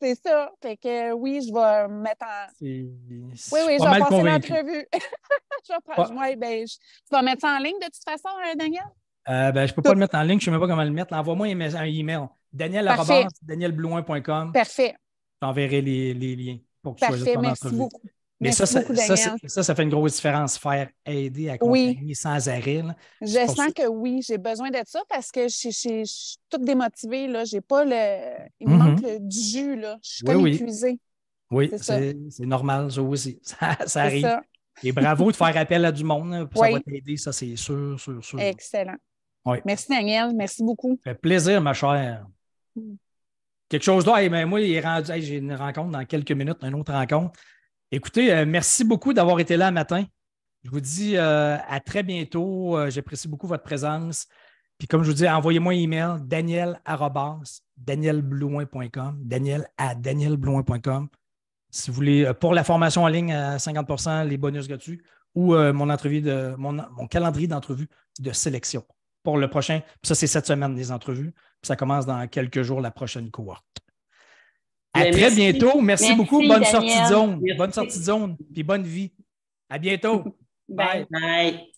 C'est ça. Fait que oui, je vais me mettre en. Oui, oui, je vais passer l'entrevue. [laughs] je vais prendre... ben, je... Tu vas mettre ça en ligne de toute façon, hein, Daniel? Euh, ben, je ne peux pas le mettre en ligne, je ne sais même pas comment le mettre. Envoie-moi un email. Daniel danielblouin.com. Parfait. J'enverrai les, les, liens pour que tu Parfait, merci beaucoup. Mais ça, ça, ça, fait une grosse différence, faire aider, accompagner oui. sans arrêt. Je sens que oui, j'ai besoin d'être ça parce que je, suis toute démotivée. Là. J'ai pas le... Il me mm-hmm. manque du jus. Là. Je suis comme épuisée. Oui, c'est, normal, ça aussi. [laughs] Ça, arrive. Et bravo de faire appel à du monde. ça va t'aider, ça, c'est sûr, sûr, sûr. Excellent. Merci, Daniel. Merci beaucoup. Ça fait plaisir, ma chère. Mm. Quelque chose d'autre. Mais moi, est rendu. J'ai une rencontre dans quelques minutes, une autre rencontre. Écoutez, euh, merci beaucoup d'avoir été là matin. Je vous dis euh, à très bientôt. Euh, j'apprécie beaucoup votre présence. Puis comme je vous dis, envoyez-moi un email, daniel danielblouin.com, daniel à Si vous voulez, pour la formation en ligne à 50 les bonus gratuits ou mon, entrevue de, mon calendrier d'entrevue de sélection pour le prochain. ça, c'est cette semaine des entrevues. ça commence dans quelques jours la prochaine cohorte. À ben, très bientôt. Merci, beaucoup. Bonne sortie de zone. Bonne sortie de zone. Puis bonne vie. À bientôt. [laughs] bye.